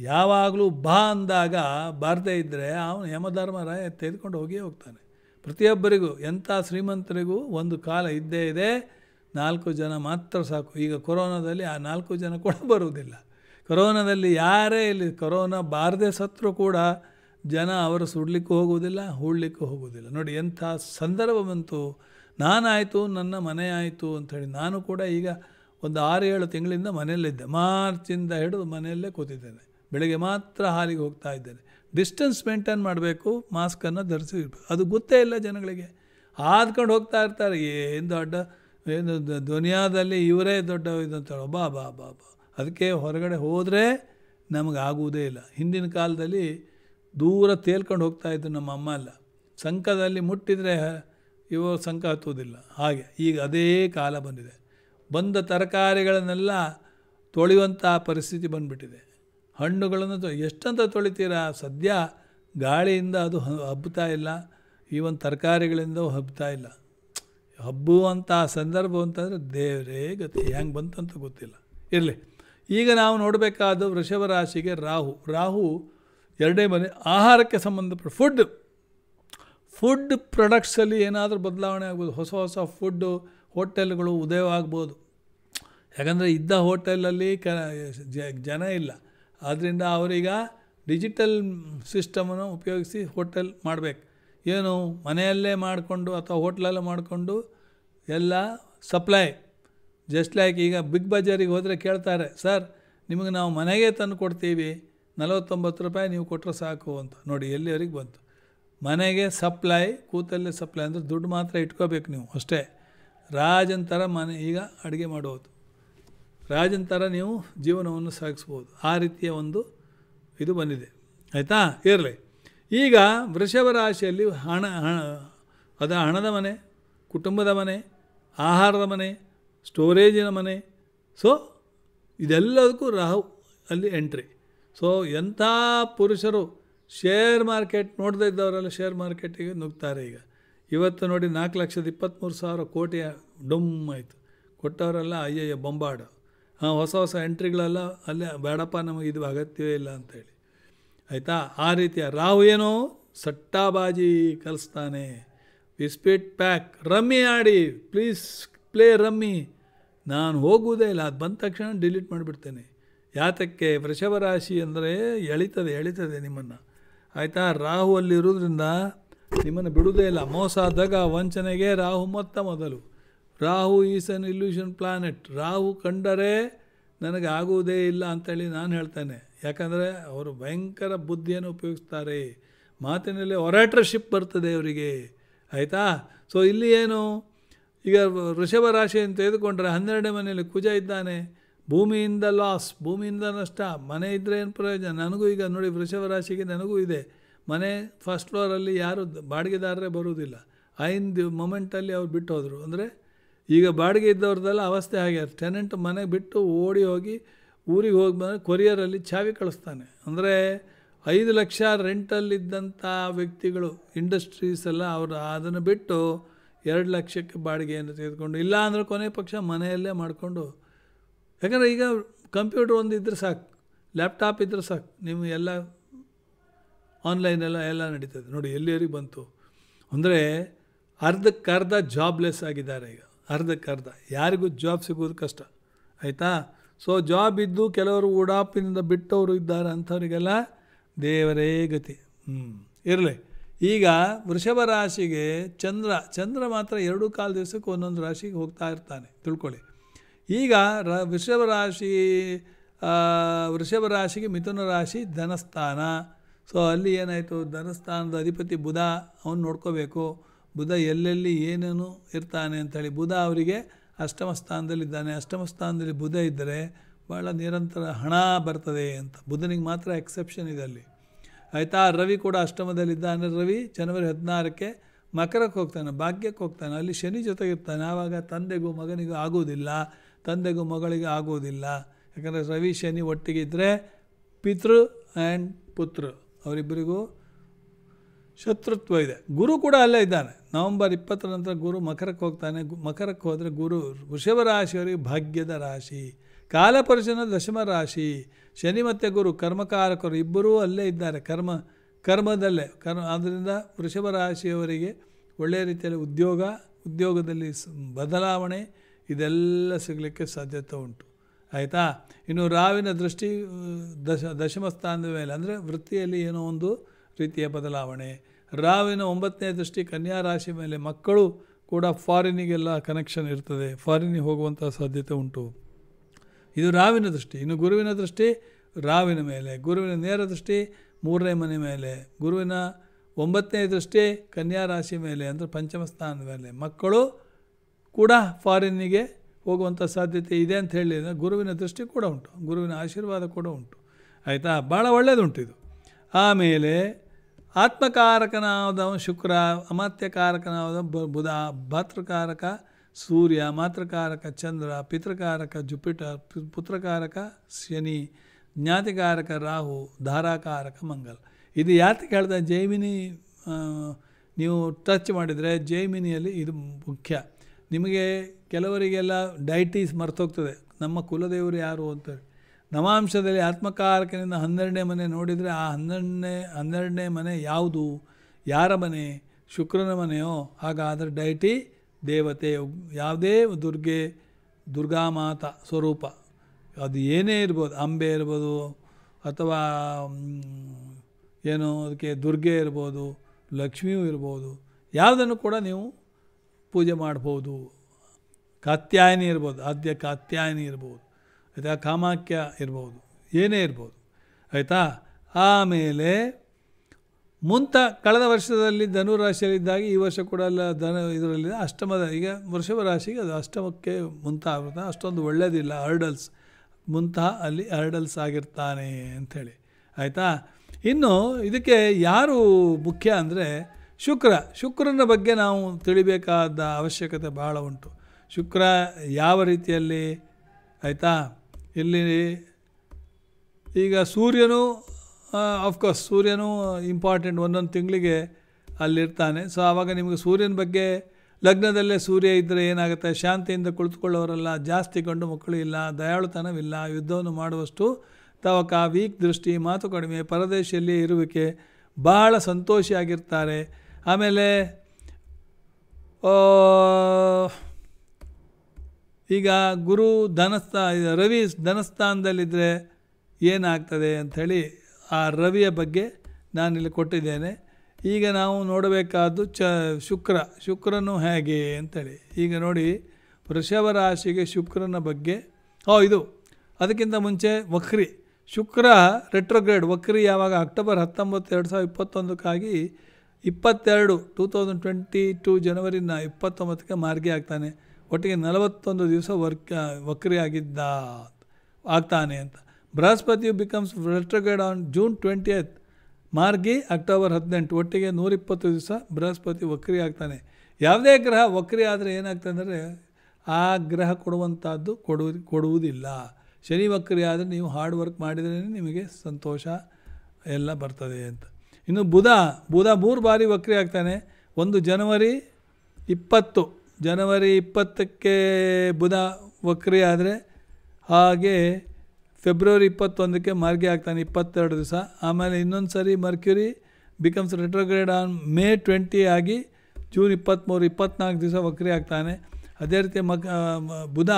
A: ಯಾವಾಗಲೂ ಬಾ ಅಂದಾಗ ಬಾರದೇ ಇದ್ದರೆ ಅವನು ಯಮಧರ್ಮರಾಯ ತೆಗೆದುಕೊಂಡು ಹೋಗಿಯೇ ಹೋಗ್ತಾನೆ ಪ್ರತಿಯೊಬ್ಬರಿಗೂ ಎಂಥ ಶ್ರೀಮಂತರಿಗೂ ಒಂದು ಕಾಲ ಇದ್ದೇ ಇದೆ ನಾಲ್ಕು ಜನ ಮಾತ್ರ ಸಾಕು ಈಗ ಕೊರೋನಾದಲ್ಲಿ ಆ ನಾಲ್ಕು ಜನ ಕೂಡ ಬರುವುದಿಲ್ಲ ಕೊರೋನಾದಲ್ಲಿ ಯಾರೇ ಇಲ್ಲಿ ಕೊರೋನಾ ಬಾರದೆ ಸತ್ರೂ ಕೂಡ ಜನ ಅವರು ಸುಡ್ಲಿಕ್ಕೂ ಹೋಗುವುದಿಲ್ಲ ಹೂಳ್ಲಿಕ್ಕೂ ಹೋಗುವುದಿಲ್ಲ ನೋಡಿ ಎಂಥ ಸಂದರ್ಭ ಬಂತು ನಾನಾಯಿತು ನನ್ನ ಮನೆ ಆಯಿತು ಅಂಥೇಳಿ ನಾನು ಕೂಡ ಈಗ ಒಂದು ಆರು ಏಳು ತಿಂಗಳಿಂದ ಮನೆಯಲ್ಲಿದ್ದೆ ಮಾರ್ಚಿಂದ ಹಿಡಿದು ಮನೆಯಲ್ಲೇ ಕೂತಿದ್ದೇನೆ ಬೆಳಗ್ಗೆ ಮಾತ್ರ ಹಾಲಿಗೆ ಹೋಗ್ತಾ ಇದ್ದೇನೆ ಡಿಸ್ಟೆನ್ಸ್ ಮೇಂಟೈನ್ ಮಾಡಬೇಕು ಮಾಸ್ಕನ್ನು ಧರಿಸಿ ಅದು ಗೊತ್ತೇ ಇಲ್ಲ ಜನಗಳಿಗೆ ಆದ್ಕೊಂಡು ಹೋಗ್ತಾ ಇರ್ತಾರೆ ಏನು ದೊಡ್ಡ ಏನು ಧ್ವನಿಯಾದಲ್ಲಿ ಇವರೇ ದೊಡ್ಡ ಇದಂತಾರೆ ಬಾ ಬಾ ಬಾ ಬಾ ಅದಕ್ಕೆ ಹೊರಗಡೆ ಹೋದರೆ ನಮಗೆ ಆಗುವುದೇ ಇಲ್ಲ ಹಿಂದಿನ ಕಾಲದಲ್ಲಿ ದೂರ ತೇಲ್ಕೊಂಡು ಹೋಗ್ತಾ ನಮ್ಮ ಅಮ್ಮ ಎಲ್ಲ ಸಂಕದಲ್ಲಿ ಮುಟ್ಟಿದರೆ ಇವರು ಸಂಕ ಹತ್ತುವುದಿಲ್ಲ ಹಾಗೆ ಈಗ ಅದೇ ಕಾಲ ಬಂದಿದೆ ಬಂದ ತರಕಾರಿಗಳನ್ನೆಲ್ಲ ತೊಳೆಯುವಂಥ ಪರಿಸ್ಥಿತಿ ಬಂದುಬಿಟ್ಟಿದೆ ಹಣ್ಣುಗಳನ್ನು ತೊ ಎಷ್ಟಂತ ತೊಳಿತೀರಾ ಸದ್ಯ ಗಾಳಿಯಿಂದ ಅದು ಹಬ್ಬುತ್ತಾ ಇಲ್ಲ ಒಂದು ತರಕಾರಿಗಳಿಂದ ಹಬ್ಬುತ್ತಾ ಇಲ್ಲ ಹಬ್ಬುವಂಥ ಸಂದರ್ಭ ಅಂತಂದರೆ ದೇವರೇ ಗತಿ ಹೆಂಗೆ ಬಂತಂತ ಗೊತ್ತಿಲ್ಲ ಇರಲಿ ಈಗ ನಾವು ನೋಡಬೇಕಾದ ವೃಷಭ ರಾಶಿಗೆ ರಾಹು ರಾಹು ಎರಡನೇ ಮನೆ ಆಹಾರಕ್ಕೆ ಸಂಬಂಧಪಟ್ಟ ಫುಡ್ ಫುಡ್ ಪ್ರೊಡಕ್ಟ್ಸಲ್ಲಿ ಏನಾದರೂ ಬದಲಾವಣೆ ಆಗ್ಬೋದು ಹೊಸ ಹೊಸ ಫುಡ್ಡು ಹೋಟೆಲ್ಗಳು ಉದಯವಾಗ್ಬೋದು ಯಾಕಂದರೆ ಇದ್ದ ಹೋಟೆಲಲ್ಲಿ ಕ ಜನ ಇಲ್ಲ ಆದ್ದರಿಂದ ಅವರೀಗ ಡಿಜಿಟಲ್ ಸಿಸ್ಟಮನ್ನು ಉಪಯೋಗಿಸಿ ಹೋಟೆಲ್ ಮಾಡಬೇಕು ಏನು ಮನೆಯಲ್ಲೇ ಮಾಡಿಕೊಂಡು ಅಥವಾ ಹೋಟ್ಲಲ್ಲೇ ಮಾಡಿಕೊಂಡು ಎಲ್ಲ ಸಪ್ಲೈ ಜಸ್ಟ್ ಲೈಕ್ ಈಗ ಬಿಗ್ ಬಜಾರಿಗೆ ಹೋದರೆ ಕೇಳ್ತಾರೆ ಸರ್ ನಿಮಗೆ ನಾವು ಮನೆಗೆ ತಂದು ಕೊಡ್ತೀವಿ ನಲವತ್ತೊಂಬತ್ತು ರೂಪಾಯಿ ನೀವು ಕೊಟ್ಟರೆ ಸಾಕು ಅಂತ ನೋಡಿ ಎಲ್ಲಿವರೆಗೆ ಬಂತು ಮನೆಗೆ ಸಪ್ಲೈ ಕೂತಲ್ಲೇ ಸಪ್ಲೈ ಅಂದರೆ ದುಡ್ಡು ಮಾತ್ರ ಇಟ್ಕೋಬೇಕು ನೀವು ಅಷ್ಟೇ ರಾಜನ ಥರ ಮನೆ ಈಗ ಅಡುಗೆ ಮಾಡೋದು ರಾಜನ ಥರ ನೀವು ಜೀವನವನ್ನು ಸಾಗಿಸ್ಬೋದು ಆ ರೀತಿಯ ಒಂದು ಇದು ಬಂದಿದೆ ಆಯಿತಾ ಇರಲಿ ಈಗ ವೃಷಭ ರಾಶಿಯಲ್ಲಿ ಹಣ ಹಣ ಅದು ಹಣದ ಮನೆ ಕುಟುಂಬದ ಮನೆ ಆಹಾರದ ಮನೆ ಸ್ಟೋರೇಜಿನ ಮನೆ ಸೊ ಇದೆಲ್ಲದಕ್ಕೂ ರಾಹು ಅಲ್ಲಿ ಎಂಟ್ರಿ ಸೊ ಎಂಥ ಪುರುಷರು ಶೇರ್ ಮಾರ್ಕೆಟ್ ನೋಡದೇ ಇದ್ದವರೆಲ್ಲ ಶೇರ್ ಮಾರ್ಕೆಟಿಗೆ ನುಗ್ತಾರೆ ಈಗ ಇವತ್ತು ನೋಡಿ ನಾಲ್ಕು ಲಕ್ಷದ ಇಪ್ಪತ್ತ್ಮೂರು ಸಾವಿರ ಕೋಟಿಯ ಡುಮ್ ಆಯಿತು ಕೊಟ್ಟವರೆಲ್ಲ ಅಯ್ಯಯ್ಯ ಬೊಂಬಾಡು ಹಾಂ ಹೊಸ ಹೊಸ ಎಂಟ್ರಿಗಳೆಲ್ಲ ಅಲ್ಲೇ ಬೇಡಪ್ಪ ನಮಗೆ ಇದು ಅಗತ್ಯವೇ ಇಲ್ಲ ಅಂಥೇಳಿ ಆಯಿತಾ ಆ ರೀತಿಯ ರಾಹು ಏನೋ ಸಟ್ಟಾಬಾಜಿ ಕಲಿಸ್ತಾನೆ ಬಿಸ್ಪಿಟ್ ಪ್ಯಾಕ್ ರಮ್ಮಿ ಆಡಿ ಪ್ಲೀಸ್ ಪ್ಲೇ ರಮ್ಮಿ ನಾನು ಹೋಗುವುದೇ ಇಲ್ಲ ಅದು ಬಂದ ತಕ್ಷಣ ಡಿಲೀಟ್ ಮಾಡಿಬಿಡ್ತೇನೆ ಯಾತಕ್ಕೆ ವೃಷಭ ರಾಶಿ ಅಂದರೆ ಎಳಿತದೆ ಎಳಿತದೆ ನಿಮ್ಮನ್ನು ಆಯಿತಾ ರಾಹು ಅಲ್ಲಿರೋದ್ರಿಂದ ನಿಮ್ಮನ್ನು ಬಿಡುವುದೇ ಇಲ್ಲ ಮೋಸ ದಗ ವಂಚನೆಗೆ ರಾಹು ಮೊತ್ತ ಮೊದಲು Rahu is an illusion planet Rahu ಕಂಡರೆ ನನಗೆ ಆಗುವುದೇ ಇಲ್ಲ ಅಂತೇಳಿ ನಾನು ಹೇಳ್ತೇನೆ ಯಾಕಂದರೆ ಅವರು ಭಯಂಕರ ಬುದ್ಧಿಯನ್ನು ಉಪಯೋಗಿಸ್ತಾರೆ ಮಾತಿನಲ್ಲಿ ಒರಾಟ್ರಶಿಪ್ ಬರ್ತದೆ ಅವರಿಗೆ ಆಯಿತಾ ಸೊ ಇಲ್ಲಿ ಏನು ಈಗ ವೃಷಭ ರಾಶಿಯನ್ನು ತೆಗೆದುಕೊಂಡ್ರೆ ಹನ್ನೆರಡನೇ ಮನೆಯಲ್ಲಿ ಕುಜ ಇದ್ದಾನೆ ಭೂಮಿಯಿಂದ ಲಾಸ್ ಭೂಮಿಯಿಂದ ನಷ್ಟ ಮನೆ ಇದ್ದರೆ ಏನು ಪ್ರಯೋಜನ ನನಗೂ ಈಗ ನೋಡಿ ವೃಷಭ ರಾಶಿಗೆ ನನಗೂ ಇದೆ ಮನೆ ಫಸ್ಟ್ ಫ್ಲೋರಲ್ಲಿ ಯಾರು ಬಾಡಿಗೆದಾರರೇ ಬರುವುದಿಲ್ಲ ಐದು ಮೊಮೆಂಟಲ್ಲಿ ಅವ್ರು ಬಿಟ್ಟು ಹೋದರು ಅಂದರೆ ಈಗ ಬಾಡಿಗೆ ಇದ್ದವ್ರದ್ದೆಲ್ಲ ಅವಸ್ಥೆ ಆಗ್ಯಾರ ಟೆನೆಂಟ್ ಮನೆ ಬಿಟ್ಟು ಓಡಿ ಹೋಗಿ ಊರಿಗೆ ಹೋಗಿ ಬಂದರೆ ಕೊರಿಯರಲ್ಲಿ ಚಾವಿ ಕಳಿಸ್ತಾನೆ ಅಂದರೆ ಐದು ಲಕ್ಷ ರೆಂಟಲ್ಲಿದ್ದಂಥ ವ್ಯಕ್ತಿಗಳು ಇಂಡಸ್ಟ್ರೀಸ್ ಎಲ್ಲ ಅವರು ಅದನ್ನು ಬಿಟ್ಟು ಎರಡು ಲಕ್ಷಕ್ಕೆ ಬಾಡಿಗೆಯನ್ನು ತೆಗೆದುಕೊಂಡು ಇಲ್ಲ ಅಂದರೆ ಕೊನೆ ಪಕ್ಷ ಮನೆಯಲ್ಲೇ ಮಾಡಿಕೊಂಡು ಯಾಕಂದರೆ ಈಗ ಕಂಪ್ಯೂಟರ್ ಒಂದು ಇದ್ದರೆ ಸಾಕು ಲ್ಯಾಪ್ಟಾಪ್ ಇದ್ದರೆ ಸಾಕು ನೀವು ಎಲ್ಲ ಆನ್ಲೈನೆಲ್ಲ ಎಲ್ಲ ನಡೀತದೆ ನೋಡಿ ಎಲ್ಲಿಯವರಿಗೆ ಬಂತು ಅಂದರೆ ಅರ್ಧಕ್ಕರ್ಧ ಜಾಬ್ಲೆಸ್ ಆಗಿದ್ದಾರೆ ಈಗ ಅರ್ಧಕ್ಕರ್ಧ ಯಾರಿಗೂ ಜಾಬ್ ಸಿಗೋದು ಕಷ್ಟ ಆಯಿತಾ ಸೊ ಜಾಬ್ ಇದ್ದು ಕೆಲವರು ಉಡಾಪಿನಿಂದ ಬಿಟ್ಟವರು ಇದ್ದಾರೆ ಅಂಥವರಿಗೆಲ್ಲ ದೇವರೇ ಗತಿ ಹ್ಞೂ ಇರಲಿ ಈಗ ವೃಷಭ ರಾಶಿಗೆ ಚಂದ್ರ ಚಂದ್ರ ಮಾತ್ರ ಎರಡು ಕಾಲು ದಿವಸಕ್ಕೆ ಒಂದೊಂದು ರಾಶಿಗೆ ಹೋಗ್ತಾ ಇರ್ತಾನೆ ತಿಳ್ಕೊಳ್ಳಿ ಈಗ ರ ವೃಷಭ ರಾಶಿ ವೃಷಭ ರಾಶಿಗೆ ಮಿಥುನ ರಾಶಿ ಧನಸ್ಥಾನ ಸೊ ಅಲ್ಲಿ ಏನಾಯಿತು ಧನಸ್ಥಾನದ ಅಧಿಪತಿ ಬುಧ ಅವನು ನೋಡ್ಕೋಬೇಕು ಬುಧ ಎಲ್ಲೆಲ್ಲಿ ಏನೇನು ಇರ್ತಾನೆ ಅಂಥೇಳಿ ಬುಧ ಅವರಿಗೆ ಅಷ್ಟಮ ಸ್ಥಾನದಲ್ಲಿದ್ದಾನೆ ಅಷ್ಟಮ ಸ್ಥಾನದಲ್ಲಿ ಬುಧ ಇದ್ದರೆ ಭಾಳ ನಿರಂತರ ಹಣ ಬರ್ತದೆ ಅಂತ ಬುಧನಿಗೆ ಮಾತ್ರ ಎಕ್ಸೆಪ್ಷನ್ ಇದೆ ಅಲ್ಲಿ ಆಯಿತಾ ರವಿ ಕೂಡ ಅಷ್ಟಮದಲ್ಲಿದ್ದಾನೆ ರವಿ ಜನವರಿ ಹದಿನಾರಕ್ಕೆ ಮಕರಕ್ಕೆ ಹೋಗ್ತಾನೆ ಭಾಗ್ಯಕ್ಕೆ ಹೋಗ್ತಾನೆ ಅಲ್ಲಿ ಶನಿ ಜೊತೆಗಿರ್ತಾನೆ ಆವಾಗ ತಂದೆಗೂ ಮಗನಿಗೂ ಆಗೋದಿಲ್ಲ ತಂದೆಗೂ ಮಗಳಿಗೆ ಆಗೋದಿಲ್ಲ ಯಾಕಂದರೆ ರವಿ ಶನಿ ಒಟ್ಟಿಗಿದ್ದರೆ ಪಿತೃ ಆ್ಯಂಡ್ ಪುತ್ರ ಅವರಿಬ್ಬರಿಗೂ ಶತ್ರುತ್ವ ಇದೆ ಗುರು ಕೂಡ ಅಲ್ಲೇ ಇದ್ದಾನೆ ನವಂಬರ್ ಇಪ್ಪತ್ತರ ನಂತರ ಗುರು ಮಕರಕ್ಕೆ ಹೋಗ್ತಾನೆ ಮಕರಕ್ಕೆ ಹೋದರೆ ಗುರು ವೃಷಭ ರಾಶಿಯವರಿಗೆ ಭಾಗ್ಯದ ರಾಶಿ ಕಾಲಪರಿಶನ ದಶಮ ರಾಶಿ ಶನಿ ಮತ್ತು ಗುರು ಕರ್ಮಕಾರಕರು ಇಬ್ಬರೂ ಅಲ್ಲೇ ಇದ್ದಾರೆ ಕರ್ಮ ಕರ್ಮದಲ್ಲೇ ಕರ್ಮ ಆದ್ದರಿಂದ ವೃಷಭ ರಾಶಿಯವರಿಗೆ ಒಳ್ಳೆಯ ರೀತಿಯಲ್ಲಿ ಉದ್ಯೋಗ ಉದ್ಯೋಗದಲ್ಲಿ ಬದಲಾವಣೆ ಇದೆಲ್ಲ ಸಿಗಲಿಕ್ಕೆ ಸಾಧ್ಯತೆ ಉಂಟು ಆಯಿತಾ ಇನ್ನು ರಾವಿನ ದೃಷ್ಟಿ ದಶ ದಶಮ ಸ್ಥಾನದ ಮೇಲೆ ಅಂದರೆ ವೃತ್ತಿಯಲ್ಲಿ ಏನೋ ಒಂದು ರೀತಿಯ ಬದಲಾವಣೆ ರಾವಿನ ಒಂಬತ್ತನೇ ದೃಷ್ಟಿ ಕನ್ಯಾ ರಾಶಿ ಮೇಲೆ ಮಕ್ಕಳು ಕೂಡ ಫಾರಿನಿಗೆಲ್ಲ ಕನೆಕ್ಷನ್ ಇರ್ತದೆ ಫಾರಿನಿಗೆ ಹೋಗುವಂಥ ಸಾಧ್ಯತೆ ಉಂಟು ಇದು ರಾವಿನ ದೃಷ್ಟಿ ಇನ್ನು ಗುರುವಿನ ದೃಷ್ಟಿ ರಾವಿನ ಮೇಲೆ ಗುರುವಿನ ನೇರ ದೃಷ್ಟಿ ಮೂರನೇ ಮನೆ ಮೇಲೆ ಗುರುವಿನ ಒಂಬತ್ತನೇ ದೃಷ್ಟಿ ಕನ್ಯಾ ರಾಶಿ ಮೇಲೆ ಅಂದರೆ ಪಂಚಮ ಸ್ಥಾನದ ಮೇಲೆ ಮಕ್ಕಳು ಕೂಡ ಫಾರಿನ್ನಿಗೆ ಹೋಗುವಂಥ ಸಾಧ್ಯತೆ ಇದೆ ಅಂತ ಹೇಳಿ ಗುರುವಿನ ದೃಷ್ಟಿ ಕೂಡ ಉಂಟು ಗುರುವಿನ ಆಶೀರ್ವಾದ ಕೂಡ ಉಂಟು ಆಯಿತಾ ಭಾಳ ಒಳ್ಳೆಯದುಂಟು ಇದು ಆಮೇಲೆ ಆತ್ಮಕಾರಕನಾದ ಶುಕ್ರ ಅಮಾತ್ಯಕಾರಕನಾದ ಬುಧ ಭಾತೃಕಾರಕ ಸೂರ್ಯ ಮಾತೃಕಾರಕ ಚಂದ್ರ ಪಿತೃಕಾರಕ ಜುಪಿಟರ್ ಪುತ್ರಕಾರಕ ಶನಿ ಜ್ಞಾತಿಕಾರಕ ರಾಹು ಧಾರಾಕಾರಕ ಮಂಗಲ್ ಇದು ಯಾತಕ್ಕೆ ಹೇಳ್ದೆ ಜೈಮಿನಿ ನೀವು ಟಚ್ ಮಾಡಿದರೆ ಜೈಮಿನಿಯಲ್ಲಿ ಇದು ಮುಖ್ಯ ನಿಮಗೆ ಕೆಲವರಿಗೆಲ್ಲ ಡಯಟೀಸ್ ಮರ್ತೋಗ್ತದೆ ನಮ್ಮ ಕುಲದೇವರು ಯಾರು ಅಂತೇಳಿ ನವಾಂಶದಲ್ಲಿ ಆತ್ಮಕಾರಕನಿಂದ ಹನ್ನೆರಡನೇ ಮನೆ ನೋಡಿದರೆ ಆ ಹನ್ನೆರಡನೇ ಹನ್ನೆರಡನೇ ಮನೆ ಯಾವುದು ಯಾರ ಮನೆ ಶುಕ್ರನ ಮನೆಯೋ ಹಾಗಾದರೆ ಡೈಟಿ ದೇವತೆ ಯಾವುದೇ ದುರ್ಗೆ ದುರ್ಗಾಮಾತ ಸ್ವರೂಪ ಅದು ಏನೇ ಇರ್ಬೋದು ಅಂಬೆ ಇರ್ಬೋದು ಅಥವಾ ಏನು ಅದಕ್ಕೆ ದುರ್ಗೆ ಇರ್ಬೋದು ಲಕ್ಷ್ಮಿಯೂ ಇರ್ಬೋದು ಯಾವುದನ್ನು ಕೂಡ ನೀವು ಪೂಜೆ ಮಾಡ್ಬೋದು ಕಾತ್ಯಾಯನಿ ಇರ್ಬೋದು ಆದ್ಯ ಕಾತ್ಯಾಯನಿ ಇರ್ಬೋದು ಆಯಿತಾ ಕಾಮಾಖ್ಯ ಇರ್ಬೋದು ಏನೇ ಇರ್ಬೋದು ಆಯಿತಾ ಆಮೇಲೆ ಮುಂತ ಕಳೆದ ವರ್ಷದಲ್ಲಿ ಧನು ರಾಶಿಯಲ್ಲಿದ್ದಾಗ ಈ ವರ್ಷ ಕೂಡ ಎಲ್ಲ ಧನ ಇದರಲ್ಲಿ ಅಷ್ಟಮದ ಈಗ ವೃಷಭ ರಾಶಿಗೆ ಅದು ಅಷ್ಟಮಕ್ಕೆ ಮುಂತ ಆಗುತ್ತೆ ಅಷ್ಟೊಂದು ಒಳ್ಳೆಯದಿಲ್ಲ ಹರ್ಡಲ್ಸ್ ಮುಂತಹ ಅಲ್ಲಿ ಹರ್ಡಲ್ಸ್ ಆಗಿರ್ತಾನೆ ಅಂಥೇಳಿ ಆಯಿತಾ ಇನ್ನು ಇದಕ್ಕೆ ಯಾರು ಮುಖ್ಯ ಅಂದರೆ ಶುಕ್ರ ಶುಕ್ರನ ಬಗ್ಗೆ ನಾವು ತಿಳಿಬೇಕಾದ ಅವಶ್ಯಕತೆ ಭಾಳ ಉಂಟು ಶುಕ್ರ ಯಾವ ರೀತಿಯಲ್ಲಿ ಆಯಿತಾ ಇಲ್ಲಿ ಈಗ ಸೂರ್ಯನು ಆಫ್ಕೋರ್ಸ್ ಸೂರ್ಯನೂ ಇಂಪಾರ್ಟೆಂಟ್ ಒಂದೊಂದು ತಿಂಗಳಿಗೆ ಅಲ್ಲಿರ್ತಾನೆ ಸೊ ಆವಾಗ ನಿಮಗೆ ಸೂರ್ಯನ ಬಗ್ಗೆ ಲಗ್ನದಲ್ಲೇ ಸೂರ್ಯ ಇದ್ದರೆ ಏನಾಗುತ್ತೆ ಶಾಂತಿಯಿಂದ ಕುಳಿತುಕೊಳ್ಳೋರಲ್ಲ ಜಾಸ್ತಿ ಗಂಡು ಮಕ್ಕಳು ಇಲ್ಲ ದಯಾಳುತನವಿಲ್ಲ ಯುದ್ಧವನ್ನು ಮಾಡುವಷ್ಟು ತವಕ ವೀಕ್ ದೃಷ್ಟಿ ಮಾತು ಕಡಿಮೆ ಪರದೇಶಿಯಲ್ಲಿ ಇರುವಿಕೆ ಬಹಳ ಸಂತೋಷಿಯಾಗಿರ್ತಾರೆ ಆಮೇಲೆ ಈಗ ಗುರು ಧನಸ್ಥಾ ರವಿ ಧನಸ್ಥಾನದಲ್ಲಿದ್ದರೆ ಏನಾಗ್ತದೆ ಅಂಥೇಳಿ ಆ ರವಿಯ ಬಗ್ಗೆ ನಾನಿಲ್ಲಿ ಕೊಟ್ಟಿದ್ದೇನೆ ಈಗ ನಾವು ನೋಡಬೇಕಾದ್ದು ಚ ಶುಕ್ರ ಶುಕ್ರನು ಹೇಗೆ ಅಂತೇಳಿ ಈಗ ನೋಡಿ ವೃಷಭ ರಾಶಿಗೆ ಶುಕ್ರನ ಬಗ್ಗೆ ಓ ಇದು ಅದಕ್ಕಿಂತ ಮುಂಚೆ ವಕ್ರಿ ಶುಕ್ರ ರೆಟ್ರೋಗ್ರೇಡ್ ವಕ್ರಿ ಯಾವಾಗ ಅಕ್ಟೋಬರ್ ಹತ್ತೊಂಬತ್ತು ಎರಡು ಸಾವಿರದ ಇಪ್ಪತ್ತೊಂದಕ್ಕಾಗಿ ಇಪ್ಪತ್ತೆರಡು ಟೂ ತೌಸಂಡ್ ಟ್ವೆಂಟಿ ಟೂ ಜನವರಿನ ಇಪ್ಪತ್ತೊಂಬತ್ತಕ್ಕೆ ಮಾರ್ಗಿ ಆಗ್ತಾನೆ ಒಟ್ಟಿಗೆ ನಲವತ್ತೊಂದು ದಿವಸ ವರ್ಕ್ ವಕ್ರಿಯಾಗಿದ್ದ ಆಗ್ತಾನೆ ಅಂತ Brihaspati becomes retrograde on June twenty eight ಮಾರ್ಗಿ ಅಕ್ಟೋಬರ್ ಹದಿನೆಂಟು ಒಟ್ಟಿಗೆ ನೂರಿಪ್ಪತ್ತು ದಿವಸ ಬೃಹಸ್ಪತಿ ವಕ್ರಿ ಆಗ್ತಾನೆ ಯಾವುದೇ ಗ್ರಹ ವಕ್ರಿ ಆದರೆ ಏನಾಗ್ತದೆ ಆ ಗ್ರಹ ಕೊಡುವಂಥದ್ದು ಕೊಡು ಕೊಡುವುದಿಲ್ಲ ಶನಿ ವಕ್ರಿ ಆದರೆ ನೀವು ಹಾರ್ಡ್ ವರ್ಕ್ ಮಾಡಿದ್ರೇ ನಿಮಗೆ ಸಂತೋಷ ಎಲ್ಲ ಬರ್ತದೆ ಅಂತ ಇನ್ನು ಬುಧ ಬುಧ ಮೂರು ಬಾರಿ ವಕ್ರಿ ಆಗ್ತಾನೆ ಒಂದು ಜನವರಿ ಇಪ್ಪತ್ತು ಜನವರಿ ಇಪ್ಪತ್ತಕ್ಕೆ ಬುಧ ವಕ್ರಿ ಆದರೆ ಹಾಗೆ ಫೆಬ್ರವರಿ ಇಪ್ಪತ್ತೊಂದಕ್ಕೆ ಮಾರ್ಗಿ ಆಗ್ತಾನೆ ಇಪ್ಪತ್ತೆರಡು ದಿವಸ ಆಮೇಲೆ ಇನ್ನೊಂದು ಸರಿ Mercury becomes retrograde on May twenty ಆಗಿ ಜೂನ್ ಇಪ್ಪತ್ತ್ಮೂರು ಇಪ್ಪತ್ತ್ನಾಲ್ಕು ದಿವಸ ವಕ್ರಿ ಆಗ್ತಾನೆ ಅದೇ ರೀತಿ ಮಕ್ ಬುಧ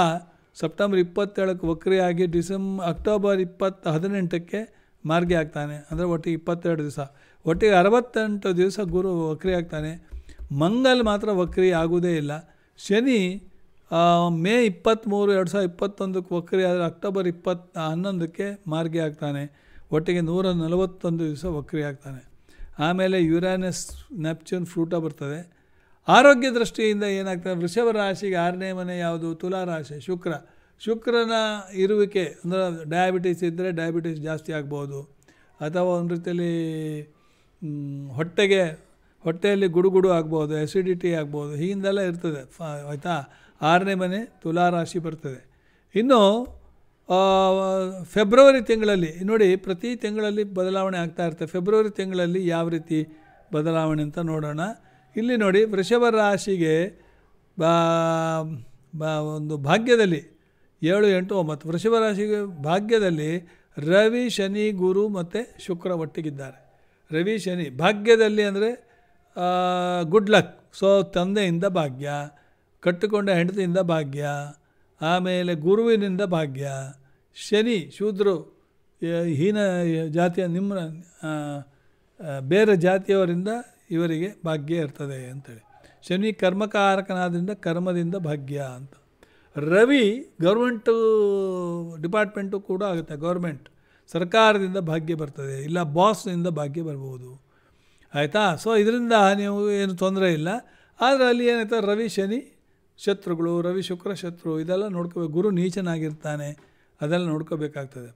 A: ಸೆಪ್ಟೆಂಬರ್ ಇಪ್ಪತ್ತೇಳಕ್ಕೆ ವಕ್ರಿ ಆಗಿ ಡಿಸೆಂಬ್ ಅಕ್ಟೋಬರ್ ಇಪ್ಪತ್ತು ಹದಿನೆಂಟಕ್ಕೆ ಮಾರ್ಗಿ ಆಗ್ತಾನೆ ಅಂದರೆ ಒಟ್ಟು ಇಪ್ಪತ್ತೆರಡು ದಿವಸ ಒಟ್ಟಿಗೆ ಅರವತ್ತೆಂಟು ದಿವಸ ಗುರು ವಕ್ರಿ ಆಗ್ತಾನೆ ಮಂಗಲ್ ಮಾತ್ರ ವಕ್ರಿ ಆಗುವುದೇ ಇಲ್ಲ ಶನಿ ಮೇ ಇಪ್ಪತ್ತ್ಮೂರು ಎರಡು ಸಾವಿರದ ಇಪ್ಪತ್ತೊಂದಕ್ಕೆ ವಕ್ರಿ ಆದರೆ ಅಕ್ಟೋಬರ್ ಇಪ್ಪತ್ ಹನ್ನೊಂದಕ್ಕೆ ಮಾರ್ಗಿ ಆಗ್ತಾನೆ ಒಟ್ಟಿಗೆ ನೂರ ನಲವತ್ತೊಂದು ದಿವಸ ವಕ್ರಿ ಆಗ್ತಾನೆ ಆಮೇಲೆ ಯುರಾನಸ್ ನೆಪ್ಚೂನ್ ಫ್ರೂಟ ಬರ್ತದೆ ಆರೋಗ್ಯ ದೃಷ್ಟಿಯಿಂದ ಏನಾಗ್ತದೆ ವೃಷಭ ರಾಶಿಗೆ ಆರನೇ ಮನೆ ಯಾವುದು ತುಲಾ ರಾಶಿ ಶುಕ್ರ ಶುಕ್ರನ ಇರುವಿಕೆ ಅಂದರೆ ಡಯಾಬಿಟೀಸ್ ಇದ್ದರೆ ಡಯಾಬಿಟೀಸ್ ಜಾಸ್ತಿ ಆಗ್ಬೋದು ಅಥವಾ ಒಂದು ರೀತಿಯಲ್ಲಿ ಹೊಟ್ಟೆಗೆ ಹೊಟ್ಟೆಯಲ್ಲಿ ಗುಡುಗುಡು ಆಗ್ಬೋದು ಎಸಿಡಿಟಿ ಆಗ್ಬೋದು ಹೀಗಿಂದೆಲ್ಲ ಇರ್ತದೆ ಆಯಿತಾ ಆರನೇ ಮನೆ ತುಲಾರಾಶಿ ಬರ್ತದೆ ಇನ್ನು ಫೆಬ್ರವರಿ ತಿಂಗಳಲ್ಲಿ ನೋಡಿ ಪ್ರತಿ ತಿಂಗಳಲ್ಲಿ ಬದಲಾವಣೆ ಆಗ್ತಾ ಇರ್ತದೆ ಫೆಬ್ರವರಿ ತಿಂಗಳಲ್ಲಿ ಯಾವ ರೀತಿ ಬದಲಾವಣೆ ಅಂತ ನೋಡೋಣ ಇಲ್ಲಿ ನೋಡಿ ವೃಷಭ ರಾಶಿಗೆ ಬಾ ಒಂದು ಭಾಗ್ಯದಲ್ಲಿ ಏಳು ಎಂಟು ಒಂಬತ್ತು ವೃಷಭ ರಾಶಿಗೆ ಭಾಗ್ಯದಲ್ಲಿ ರವಿ ಶನಿ ಗುರು ಮತ್ತು ಶುಕ್ರ ಒಟ್ಟಿಗಿದ್ದಾರೆ ರವಿ ಶನಿ ಭಾಗ್ಯದಲ್ಲಿ ಅಂದರೆ ಗುಡ್ ಲಕ್ ಸೊ ತಂದೆಯಿಂದ ಭಾಗ್ಯ ಕಟ್ಟಿಕೊಂಡ ಹೆಂಡತಿಯಿಂದ ಭಾಗ್ಯ ಆಮೇಲೆ ಗುರುವಿನಿಂದ ಭಾಗ್ಯ ಶನಿ ಶೂದ್ರು ಹೀನ ಜಾತಿಯ ನಿಮ್ಮ ಬೇರೆ ಜಾತಿಯವರಿಂದ ಇವರಿಗೆ ಭಾಗ್ಯ ಇರ್ತದೆ ಅಂತೇಳಿ ಶನಿ ಕರ್ಮಕಾರಕನಾದ್ರಿಂದ ಕರ್ಮದಿಂದ ಭಾಗ್ಯ ಅಂತ ರವಿ ಗೌರ್ಮೆಂಟು ಡಿಪಾರ್ಟ್ಮೆಂಟು ಕೂಡ ಆಗುತ್ತೆ ಗೌರ್ಮೆಂಟ್ ಸರ್ಕಾರದಿಂದ ಭಾಗ್ಯ ಬರ್ತದೆ ಇಲ್ಲ ಬಾಸ್ನಿಂದ ಭಾಗ್ಯ ಬರ್ಬೋದು ಆಯಿತಾ ಸೊ ಇದರಿಂದ ನೀವು ಏನು ತೊಂದರೆ ಇಲ್ಲ ಆದರೆ ಅಲ್ಲಿ ಏನಾಯ್ತು ರವಿ ಶನಿ ಶತ್ರುಗಳು ರವಿ ಶುಕ್ರ ಶತ್ರು ಇದೆಲ್ಲ ನೋಡ್ಕೋಬೇಕು ಗುರು ನೀಚನಾಗಿರ್ತಾನೆ ಅದೆಲ್ಲ ನೋಡ್ಕೋಬೇಕಾಗ್ತದೆ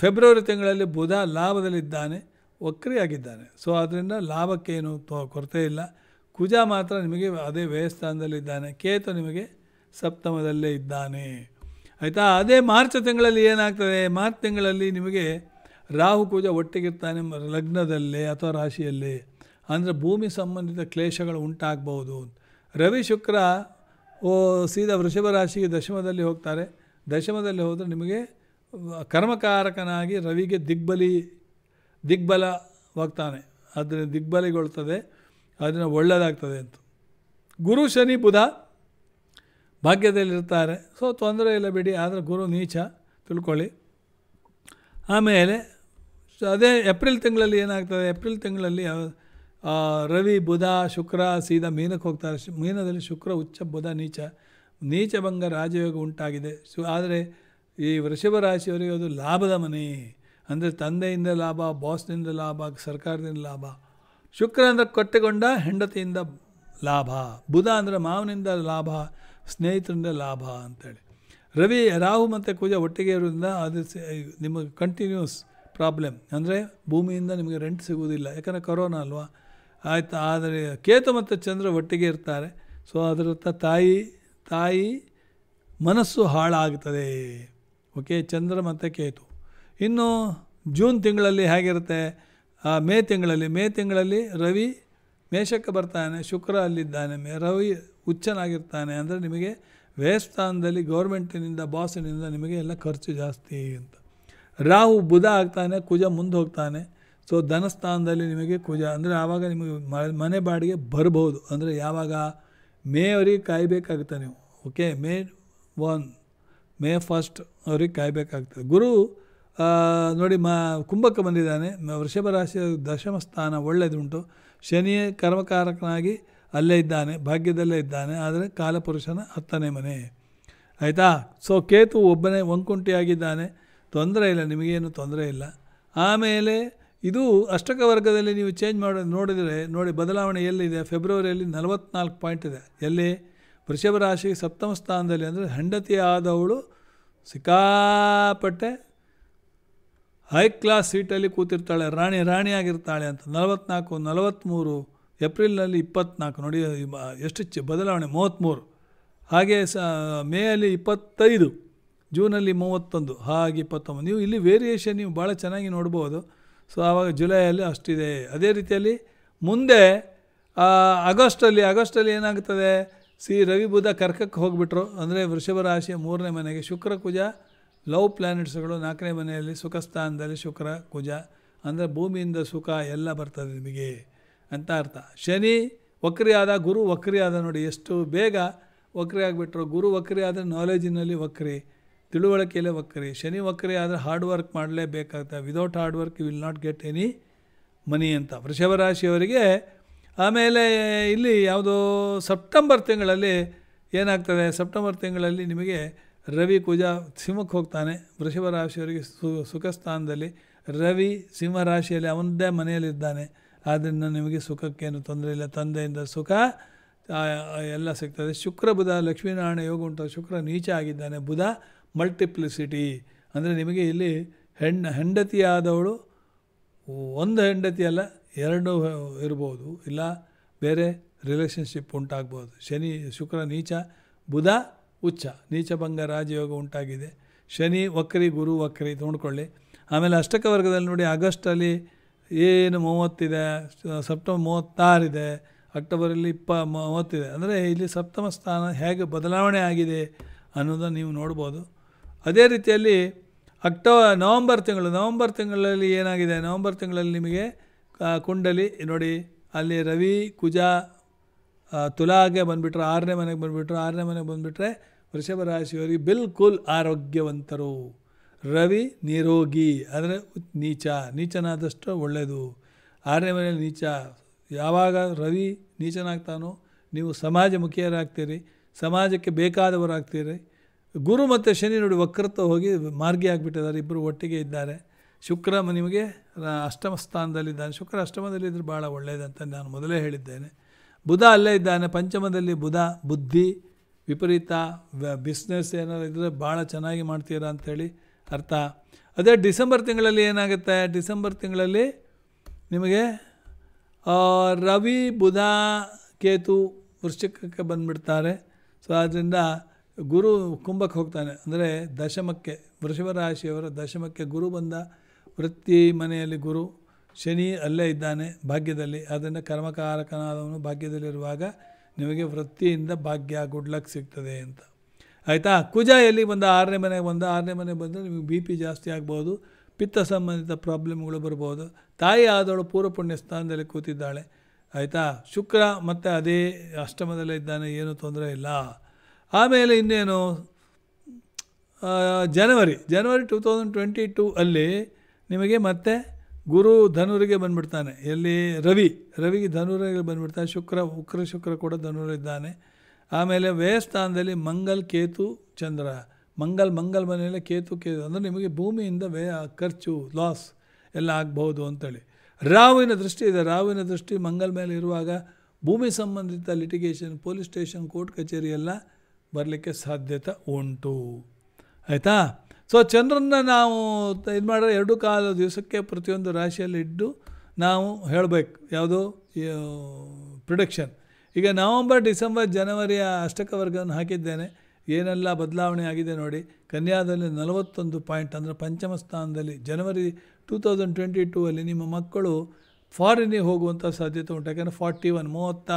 A: ಫೆಬ್ರವರಿ ತಿಂಗಳಲ್ಲಿ ಬುಧ ಲಾಭದಲ್ಲಿದ್ದಾನೆ ವಕ್ರಿಯಾಗಿದ್ದಾನೆ ಸೊ ಅದರಿಂದ ಲಾಭಕ್ಕೇನು ತೊ ಕೊರತೆ ಇಲ್ಲ ಕುಜ ಮಾತ್ರ ನಿಮಗೆ ಅದೇ ವ್ಯಯಸ್ಥಾನದಲ್ಲಿದ್ದಾನೆ ಕೇತು ನಿಮಗೆ ಸಪ್ತಮದಲ್ಲೇ ಇದ್ದಾನೆ ಆಯಿತಾ ಅದೇ ಮಾರ್ಚ್ ತಿಂಗಳಲ್ಲಿ ಏನಾಗ್ತದೆ ಮಾರ್ಚ್ ತಿಂಗಳಲ್ಲಿ ನಿಮಗೆ ರಾಹು ಕೂಜ ಒಟ್ಟಿಗಿರ್ತಾನೆ ಲಗ್ನದಲ್ಲೇ ಅಥವಾ ರಾಶಿಯಲ್ಲೇ ಅಂದರೆ ಭೂಮಿ ಸಂಬಂಧಿತ ಕ್ಲೇಶಗಳು ಉಂಟಾಗಬಹುದು ರವಿ ಶುಕ್ರ ಓ ಸೀದಾ ವೃಷಭ ರಾಶಿಗೆ ದಶಮದಲ್ಲಿ ಹೋಗ್ತಾರೆ ದಶಮದಲ್ಲಿ ಹೋದರೆ ನಿಮಗೆ ಕರ್ಮಕಾರಕನಾಗಿ ರವಿಗೆ ದಿಗ್ಬಲಿ ದಿಗ್ಬಲವಾಗ್ತಾನೆ ಅದನ್ನು ದಿಗ್ಬಲಿಗೊಳ್ತದೆ ಅದನ್ನು ಒಳ್ಳೆಯದಾಗ್ತದೆ ಅಂತ ಗುರು ಶನಿ ಬುಧ ಭಾಗ್ಯದಲ್ಲಿರ್ತಾರೆ ಸೊ ತೊಂದರೆ ಇಲ್ಲ ಬಿಡಿ ಆದರೆ ಗುರು ನೀಚ ತಿಳ್ಕೊಳ್ಳಿ ಆಮೇಲೆ ಅದೇ ಏಪ್ರಿಲ್ ತಿಂಗಳಲ್ಲಿ ಏನಾಗ್ತದೆ ಏಪ್ರಿಲ್ ತಿಂಗಳಲ್ಲಿ ರವಿ ಬುಧ ಶುಕ್ರ ಸೀದಾ ಮೀನಕ್ಕೆ ಹೋಗ್ತಾರೆ ಮೀನದಲ್ಲಿ ಶುಕ್ರ ಉಚ್ಚ ಬುಧ ನೀಚ ನೀಚ ಭಂಗ ರಾಜಯೋಗ ಉಂಟಾಗಿದೆ ಸು ಆದರೆ ಈ ವೃಷಭ ರಾಶಿಯವರಿಗೆ ಅದು ಲಾಭದ ಮನೆ ಅಂದರೆ ತಂದೆಯಿಂದ ಲಾಭ ಬಾಸ್ನಿಂದ ಲಾಭ ಸರ್ಕಾರದಿಂದ ಲಾಭ ಶುಕ್ರ ಅಂದರೆ ಕೊಟ್ಟೆಗೊಂಡ ಹೆಂಡತಿಯಿಂದ ಲಾಭ ಬುಧ ಅಂದರೆ ಮಾವನಿಂದ ಲಾಭ ಸ್ನೇಹಿತರಿಂದ ಲಾಭ ಅಂತೇಳಿ ರವಿ ರಾಹು ಮತ್ತು ಕುಜ ಒಟ್ಟಿಗೆ ಇರೋದ್ರಿಂದ ಅದು ನಿಮಗೆ ಕಂಟಿನ್ಯೂಸ್ ಪ್ರಾಬ್ಲಮ್ ಅಂದರೆ ಭೂಮಿಯಿಂದ ನಿಮಗೆ ರೆಂಟ್ ಸಿಗುವುದಿಲ್ಲ ಯಾಕಂದರೆ ಕರೋನಾ ಅಲ್ವಾ ಆಯಿತು ಆದರೆ ಕೇತು ಮತ್ತು ಚಂದ್ರ ಒಟ್ಟಿಗೆ ಇರ್ತಾರೆ ಸೊ ಅದರತ್ತ ತಾಯಿ ತಾಯಿ ಮನಸ್ಸು ಹಾಳಾಗ್ತದೆ ಓಕೆ ಚಂದ್ರ ಮತ್ತು ಕೇತು ಇನ್ನು ಜೂನ್ ತಿಂಗಳಲ್ಲಿ ಹೇಗಿರುತ್ತೆ ಮೇ ತಿಂಗಳಲ್ಲಿ ಮೇ ತಿಂಗಳಲ್ಲಿ ರವಿ ಮೇಷಕ್ಕೆ ಬರ್ತಾನೆ ಶುಕ್ರ ಅಲ್ಲಿದ್ದಾನೆ ಮೇ ರವಿ ಹುಚ್ಚನಾಗಿರ್ತಾನೆ ಅಂದರೆ ನಿಮಗೆ ವ್ಯಯಸ್ಥಾನದಲ್ಲಿ ಗೌರ್ಮೆಂಟಿನಿಂದ ಬಾಸಿನಿಂದ ನಿಮಗೆ ಎಲ್ಲ ಖರ್ಚು ಜಾಸ್ತಿ ಅಂತ ರಾಹು ಬುಧ ಆಗ್ತಾನೆ ಕುಜ ಮುಂದೆ ಹೋಗ್ತಾನೆ ಸೊ ಧನಸ್ಥಾನದಲ್ಲಿ ನಿಮಗೆ ಕುಜ ಅಂದರೆ ಆವಾಗ ನಿಮಗೆ ಮನೆ ಬಾಡಿಗೆ ಬರಬಹುದು ಅಂದರೆ ಯಾವಾಗ ಮೇವರಿಗೆ ಕಾಯಬೇಕಾಗುತ್ತೆ ನೀವು okay May one May first ಅವ್ರಿಗೆ ಕಾಯಬೇಕಾಗ್ತದೆ ಗುರು ನೋಡಿ ಮಾ ಕುಂಭಕ್ಕೆ ಬಂದಿದ್ದಾನೆ ವೃಷಭ ರಾಶಿಯ ದಶಮ ಸ್ಥಾನ ಒಳ್ಳೆಯದುಂಟು ಶನಿಯ ಕರ್ಮಕಾರಕನಾಗಿ ಅಲ್ಲೇ ಇದ್ದಾನೆ ಭಾಗ್ಯದಲ್ಲೇ ಇದ್ದಾನೆ ಆದರೆ ಕಾಲಪುರುಷನ ಹತ್ತನೇ ಮನೆ ಆಯಿತಾ ಸೊ ಕೇತು ಒಬ್ಬನೇ ಒಂಕುಂಟಿಯಾಗಿದ್ದಾನೆ ತೊಂದರೆ ಇಲ್ಲ ನಿಮಗೇನು ತೊಂದರೆ ಇಲ್ಲ ಆಮೇಲೆ ಇದು ಅಷ್ಟಕ ವರ್ಗದಲ್ಲಿ ನೀವು ಚೇಂಜ್ ಮಾಡಿ ನೋಡಿದರೆ ನೋಡಿ ಬದಲಾವಣೆ ಎಲ್ಲಿದೆ ಫೆಬ್ರವರಿಯಲ್ಲಿ ನಲವತ್ನಾಲ್ಕು ಪಾಯಿಂಟ್ ಇದೆ ಎಲ್ಲಿ ವೃಷಭ ರಾಶಿ ಸಪ್ತಮ ಸ್ಥಾನದಲ್ಲಿ ಅಂದರೆ ಹೆಂಡತಿ ಆದವಳು ಸಿಕ್ಕಾಪಟ್ಟೆ ಹೈ ಕ್ಲಾಸ್ ಸೀಟಲ್ಲಿ ಕೂತಿರ್ತಾಳೆ ರಾಣಿ ರಾಣಿಯಾಗಿರ್ತಾಳೆ ಅಂತ ನಲವತ್ನಾಲ್ಕು ನಲವತ್ತ್ಮೂರು ಏಪ್ರಿಲ್ನಲ್ಲಿ ಇಪ್ಪತ್ನಾಲ್ಕು ನೋಡಿ ಎಷ್ಟು ಚ ಬದಲಾವಣೆ ಮೂವತ್ತ್ಮೂರು ಹಾಗೆ ಸ ಮೇಯಲ್ಲಿ ಇಪ್ಪತ್ತೈದು ಜೂನಲ್ಲಿ ಮೂವತ್ತೊಂದು ಹಾಗೆ ಇಪ್ಪತ್ತೊಂಬತ್ತು ನೀವು ಇಲ್ಲಿ ವೇರಿಯೇಷನ್ ನೀವು ಭಾಳ ಚೆನ್ನಾಗಿ ನೋಡ್ಬೋದು ಸೊ ಆವಾಗ ಜುಲೈಯಲ್ಲಿ ಅಷ್ಟಿದೆ ಅದೇ ರೀತಿಯಲ್ಲಿ ಮುಂದೆ ಆಗಸ್ಟಲ್ಲಿ ಆಗಸ್ಟಲ್ಲಿ ಏನಾಗ್ತದೆ ಸಿ ರವಿ ಬುಧ ಕರ್ಕಕ್ಕೆ ಹೋಗಿಬಿಟ್ರು ಅಂದರೆ ವೃಷಭ ರಾಶಿಯ ಮೂರನೇ ಮನೆಗೆ ಶುಕ್ರ ಕುಜ ಲವ್ ಪ್ಲ್ಯಾನೆಟ್ಸ್ಗಳು ನಾಲ್ಕನೇ ಮನೆಯಲ್ಲಿ ಸುಖ ಸ್ಥಾನದಲ್ಲಿ ಶುಕ್ರ ಕುಜ ಅಂದರೆ ಭೂಮಿಯಿಂದ ಸುಖ ಎಲ್ಲ ಬರ್ತದೆ ನಿಮಗೆ ಅಂತ ಅರ್ಥ ಶನಿ ವಕ್ರಿಯಾದ ಗುರು ವಕ್ರಿಯಾದ ನೋಡಿ ಎಷ್ಟು ಬೇಗ ವಕ್ರಿ ಆಗಿಬಿಟ್ರು ಗುರು ವಕ್ರಿ ಆದರೆ ನಾಲೆಜಿನಲ್ಲಿ ವಕ್ರಿ ತಿಳುವಳಿಕೆಯಲ್ಲೇ ವಕ್ರಿ ಶನಿ ವಕ್ರಿ ಆದರೆ ಹಾರ್ಡ್ ವರ್ಕ್ ಮಾಡಲೇಬೇಕಾಗ್ತದೆ without hard work will not get any money ಅಂತ ವೃಷಭ ರಾಶಿಯವರಿಗೆ ಆಮೇಲೆ ಇಲ್ಲಿ ಯಾವುದು ಸೆಪ್ಟೆಂಬರ್ ತಿಂಗಳಲ್ಲಿ ಏನಾಗ್ತದೆ ಸೆಪ್ಟೆಂಬರ್ ತಿಂಗಳಲ್ಲಿ ನಿಮಗೆ ರವಿ ಕುಜ ಸಿಂಹಕ್ಕೆ ಹೋಗ್ತಾನೆ ವೃಷಭ ರಾಶಿಯವರಿಗೆ ಸುಖ ಸ್ಥಾನದಲ್ಲಿ ರವಿ ಸಿಂಹ ರಾಶಿಯಲ್ಲಿ ಅವನದೇ ಮನೆಯಲ್ಲಿದ್ದಾನೆ ಆದ್ದರಿಂದ ನಿಮಗೆ ಸುಖಕ್ಕೇನು ತೊಂದರೆ ಇಲ್ಲ ತಂದೆಯಿಂದ ಸುಖ ಎಲ್ಲ ಸಿಗ್ತದೆ ಶುಕ್ರ ಬುಧ ಲಕ್ಷ್ಮೀನಾರಾಯಣ ಯೋಗ ಉಂಟು ಶುಕ್ರ ನೀಚ ಆಗಿದ್ದಾನೆ ಬುಧ ಮಲ್ಟಿಪ್ಲಿಸಿಟಿ ಅಂದರೆ ನಿಮಗೆ ಇಲ್ಲಿ ಹೆಣ್ಣು ಹೆಂಡತಿಯಾದವಳು ಒಂದು ಹೆಂಡತಿ ಅಲ್ಲ ಎರಡು ಇರ್ಬೋದು ಇಲ್ಲ ಬೇರೆ ರಿಲೇಷನ್ಶಿಪ್ ಉಂಟಾಗ್ಬೋದು ಶನಿ ಶುಕ್ರ ನೀಚ ಬುಧ ಉಚ್ಚ ನೀಚ ಭಂಗ ರಾಜಯೋಗ ಉಂಟಾಗಿದೆ ಶನಿ ವಕ್ರಿ ಗುರು ವಕ್ರಿ ತೊಗೊಂಡ್ಕೊಳ್ಳಿ ಆಮೇಲೆ ಅಷ್ಟಕ ವರ್ಗದಲ್ಲಿ ನೋಡಿ ಆಗಸ್ಟಲ್ಲಿ ಏನು ಮೂವತ್ತಿದೆ ಸೆಪ್ಟೆಂಬರ್ ಮೂವತ್ತಾರಿದೆ ಅಕ್ಟೋಬರಲ್ಲಿ ಇಪ್ಪ ಮೂವತ್ತಿದೆ ಅಂದರೆ ಇಲ್ಲಿ ಸಪ್ತಮ ಸ್ಥಾನ ಹೇಗೆ ಬದಲಾವಣೆ ಆಗಿದೆ ಅನ್ನೋದನ್ನು ನೀವು ನೋಡ್ಬೋದು ಅದೇ ರೀತಿಯಲ್ಲಿ ಅಕ್ಟೋ ನವಂಬರ್ ತಿಂಗಳು ನವಂಬರ್ ತಿಂಗಳಲ್ಲಿ ಏನಾಗಿದೆ ನವಂಬರ್ ತಿಂಗಳಲ್ಲಿ ನಿಮಗೆ ಕುಂಡಲಿ ನೋಡಿ ಅಲ್ಲಿ ರವಿ ಕುಜ ತುಲಾಗೆ ಬಂದುಬಿಟ್ರೆ ಆರನೇ ಮನೆಗೆ ಬಂದುಬಿಟ್ರು ಆರನೇ ಮನೆಗೆ ಬಂದುಬಿಟ್ರೆ ವೃಷಭ ರಾಶಿಯವರಿಗೆ ಬಿಲ್ಕುಲ್ ಆರೋಗ್ಯವಂತರು ರವಿ ನಿರೋಗಿ ಅಂದರೆ ನೀಚ ನೀಚನಾದಷ್ಟು ಒಳ್ಳೆಯದು ಆರನೇ ಮನೆಯಲ್ಲಿ ನೀಚ ಯಾವಾಗ ರವಿ ನೀಚನಾಗ್ತಾನೋ ನೀವು ಸಮಾಜ ಮುಖಿಯರಾಗ್ತೀರಿ ಸಮಾಜಕ್ಕೆ ಬೇಕಾದವರಾಗ್ತೀರಿ ಗುರು ಮತ್ತು ಶನಿ ನೋಡಿ ವಕ್ರತ್ವ ಹೋಗಿ ಮಾರ್ಗಿ ಆಗಿಬಿಟ್ಟಿದ್ದಾರೆ ಇಬ್ಬರು ಒಟ್ಟಿಗೆ ಇದ್ದಾರೆ ಶುಕ್ರ ನಿಮಗೆ ಅಷ್ಟಮ ಸ್ಥಾನದಲ್ಲಿದ್ದಾನೆ ಶುಕ್ರ ಅಷ್ಟಮದಲ್ಲಿ ಇದ್ದರೆ ಭಾಳ ಒಳ್ಳೆಯದಂತ ನಾನು ಮೊದಲೇ ಹೇಳಿದ್ದೇನೆ ಬುಧ ಅಲ್ಲೇ ಇದ್ದಾನೆ ಪಂಚಮದಲ್ಲಿ ಬುಧ ಬುದ್ಧಿ ವಿಪರೀತ ಬಿಸ್ನೆಸ್ ಏನಾರು ಇದ್ದರೆ ಭಾಳ ಚೆನ್ನಾಗಿ ಮಾಡ್ತೀರಾ ಅಂಥೇಳಿ ಅರ್ಥ ಅದೇ ಡಿಸೆಂಬರ್ ತಿಂಗಳಲ್ಲಿ ಏನಾಗುತ್ತೆ ಡಿಸೆಂಬರ್ ತಿಂಗಳಲ್ಲಿ ನಿಮಗೆ ರವಿ ಬುಧ ಕೇತು ವೃಶ್ಚಿಕಕ್ಕೆ ಬಂದುಬಿಡ್ತಾರೆ ಸೊ ಆದ್ದರಿಂದ ಗುರು ಕುಂಭಕ್ಕೆ ಹೋಗ್ತಾನೆ ಅಂದರೆ ದಶಮಕ್ಕೆ ವೃಷಭ ರಾಶಿಯವರ ದಶಮಕ್ಕೆ ಗುರು ಬಂದ ವೃತ್ತಿ ಮನೆಯಲ್ಲಿ ಗುರು ಶನಿ ಅಲ್ಲೇ ಇದ್ದಾನೆ ಭಾಗ್ಯದಲ್ಲಿ ಆದ್ದರಿಂದ ಕರ್ಮಕಾರಕನಾದವನು ಭಾಗ್ಯದಲ್ಲಿರುವಾಗ ನಿಮಗೆ ವೃತ್ತಿಯಿಂದ ಭಾಗ್ಯ ಗುಡ್ ಲಕ್ ಸಿಗ್ತದೆ ಅಂತ ಆಯಿತಾ ಎಲ್ಲಿ ಬಂದ ಆರನೇ ಮನೆ ಬಂದ ಆರನೇ ಮನೆ ಬಂದರೆ ನಿಮಗೆ ಬಿ ಪಿ ಜಾಸ್ತಿ ಆಗ್ಬೋದು ಪಿತ್ತ ಸಂಬಂಧಿತ ಪ್ರಾಬ್ಲಮ್ಗಳು ಬರ್ಬೋದು ತಾಯಿ ಆದವಳು ಪುಣ್ಯ ಸ್ಥಾನದಲ್ಲಿ ಕೂತಿದ್ದಾಳೆ ಆಯಿತಾ ಶುಕ್ರ ಮತ್ತು ಅದೇ ಅಷ್ಟಮದಲ್ಲೇ ಇದ್ದಾನೆ ಏನೂ ತೊಂದರೆ ಇಲ್ಲ ಆಮೇಲೆ ಇನ್ನೇನು January January two thousand twenty two ಅಲ್ಲಿ ನಿಮಗೆ ಮತ್ತೆ ಗುರು ಧನುರಿಗೆ ಬಂದುಬಿಡ್ತಾನೆ ಎಲ್ಲಿ ರವಿ ರವಿಗೆ ಧನುರಿಗೆ ಬಂದುಬಿಡ್ತಾನೆ ಶುಕ್ರ ಉಕ್ರ ಶುಕ್ರ ಕೂಡ ಧನುರಿದ್ದಾನೆ ಆಮೇಲೆ ವ್ಯಯಸ್ಥಾನದಲ್ಲಿ ಮಂಗಲ್ ಕೇತು ಚಂದ್ರ ಮಂಗಲ್ ಮಂಗಲ್ ಮನೆಯಲ್ಲಿ ಕೇತು ಕೇತು ಅಂದರೆ ನಿಮಗೆ ಭೂಮಿಯಿಂದ ವ್ಯಯ ಖರ್ಚು ಲಾಸ್ ಎಲ್ಲ ಆಗ್ಬೋದು ಅಂತೇಳಿ ರಾವಿನ ದೃಷ್ಟಿ ಇದೆ ರಾವಿನ ದೃಷ್ಟಿ ಮಂಗಲ್ ಮೇಲೆ ಇರುವಾಗ ಭೂಮಿ ಸಂಬಂಧಿತ ಲಿಟಿಗೇಷನ್ ಪೊಲೀಸ್ ಸ್ಟೇಷನ್ ಕೋರ್ಟ್ ಕಚೇರಿ ಎಲ್ಲ ಬರಲಿಕ್ಕೆ ಸಾಧ್ಯತೆ ಉಂಟು ಆಯಿತಾ ಸೊ ಚಂದ್ರನ ನಾವು ಇದು ಮಾಡಿದ್ರೆ ಎರಡು ಕಾಲು ದಿವಸಕ್ಕೆ ಪ್ರತಿಯೊಂದು ರಾಶಿಯಲ್ಲಿ ಇಟ್ಟು ನಾವು ಹೇಳಬೇಕು ಯಾವುದೋ ಪ್ರಿಡಕ್ಷನ್ ಈಗ ನವಂಬರ್ ಡಿಸೆಂಬರ್ ಜನವರಿಯ ಅಷ್ಟಕ ವರ್ಗವನ್ನು ಹಾಕಿದ್ದೇನೆ ಏನೆಲ್ಲ ಬದಲಾವಣೆ ಆಗಿದೆ ನೋಡಿ ಕನ್ಯಾದಲ್ಲಿ ನಲವತ್ತೊಂದು ಪಾಯಿಂಟ್ ಅಂದರೆ ಪಂಚಮ ಸ್ಥಾನದಲ್ಲಿ January two thousand twenty two ಅಲ್ಲಿ ನಿಮ್ಮ ಮಕ್ಕಳು ಫಾರಿನಿಗೆ ಹೋಗುವಂಥ ಸಾಧ್ಯತೆ ಉಂಟು ಯಾಕೆಂದರೆ ಫಾರ್ಟಿ ಒನ್ ಮೂವತ್ತ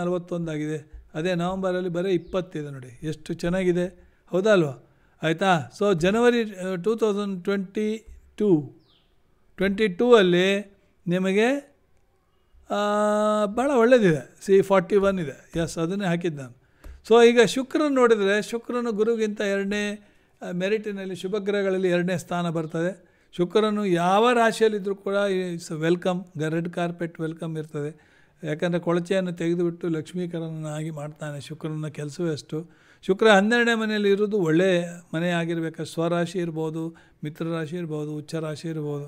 A: ನಲವತ್ತೊಂದು ಆಗಿದೆ ಅದೇ ನವಂಬರಲ್ಲಿ ಬರೀ ಇಪ್ಪತ್ತಿದೆ ನೋಡಿ ಎಷ್ಟು ಚೆನ್ನಾಗಿದೆ ಹೌದಾ ಆಯಿತಾ so January two thousand twenty two twenty two ಅಲ್ಲಿ ನಿಮಗೆ ಭಾಳ ಒಳ್ಳೆಯದಿದೆ ಸಿ ಫಾರ್ಟಿ ಒನ್ ಇದೆ ಎಸ್ ಅದನ್ನೇ ಹಾಕಿದ್ದು ನಾನು ಸೊ ಈಗ ಶುಕ್ರನ ನೋಡಿದರೆ ಶುಕ್ರನು ಗುರುಗಿಂತ ಎರಡನೇ ಮೆರಿಟಿನಲ್ಲಿ ಶುಭಗ್ರಹಗಳಲ್ಲಿ ಎರಡನೇ ಸ್ಥಾನ ಬರ್ತದೆ ಶುಕ್ರನು ಯಾವ ರಾಶಿಯಲ್ಲಿದ್ದರೂ ಕೂಡ it's welcome red carpet welcome ಇರ್ತದೆ ಯಾಕಂದರೆ ಕೊಳಚೆಯನ್ನು ತೆಗೆದುಬಿಟ್ಟು ಲಕ್ಷ್ಮೀಕರಣನಾಗಿ ಮಾಡ್ತಾನೆ ಶುಕ್ರನ ಕೆಲಸವೇ ಅಷ್ಟು ಶುಕ್ರ ಹನ್ನೆರಡನೇ ಮನೆಯಲ್ಲಿ ಇರೋದು ಒಳ್ಳೆ ಮನೆ ಸ್ವರಾಶಿ ಇರ್ಬೋದು ಮಿತ್ರರಾಶಿ ಇರ್ಬೋದು ಉಚ್ಚ ರಾಶಿ ಇರ್ಬೋದು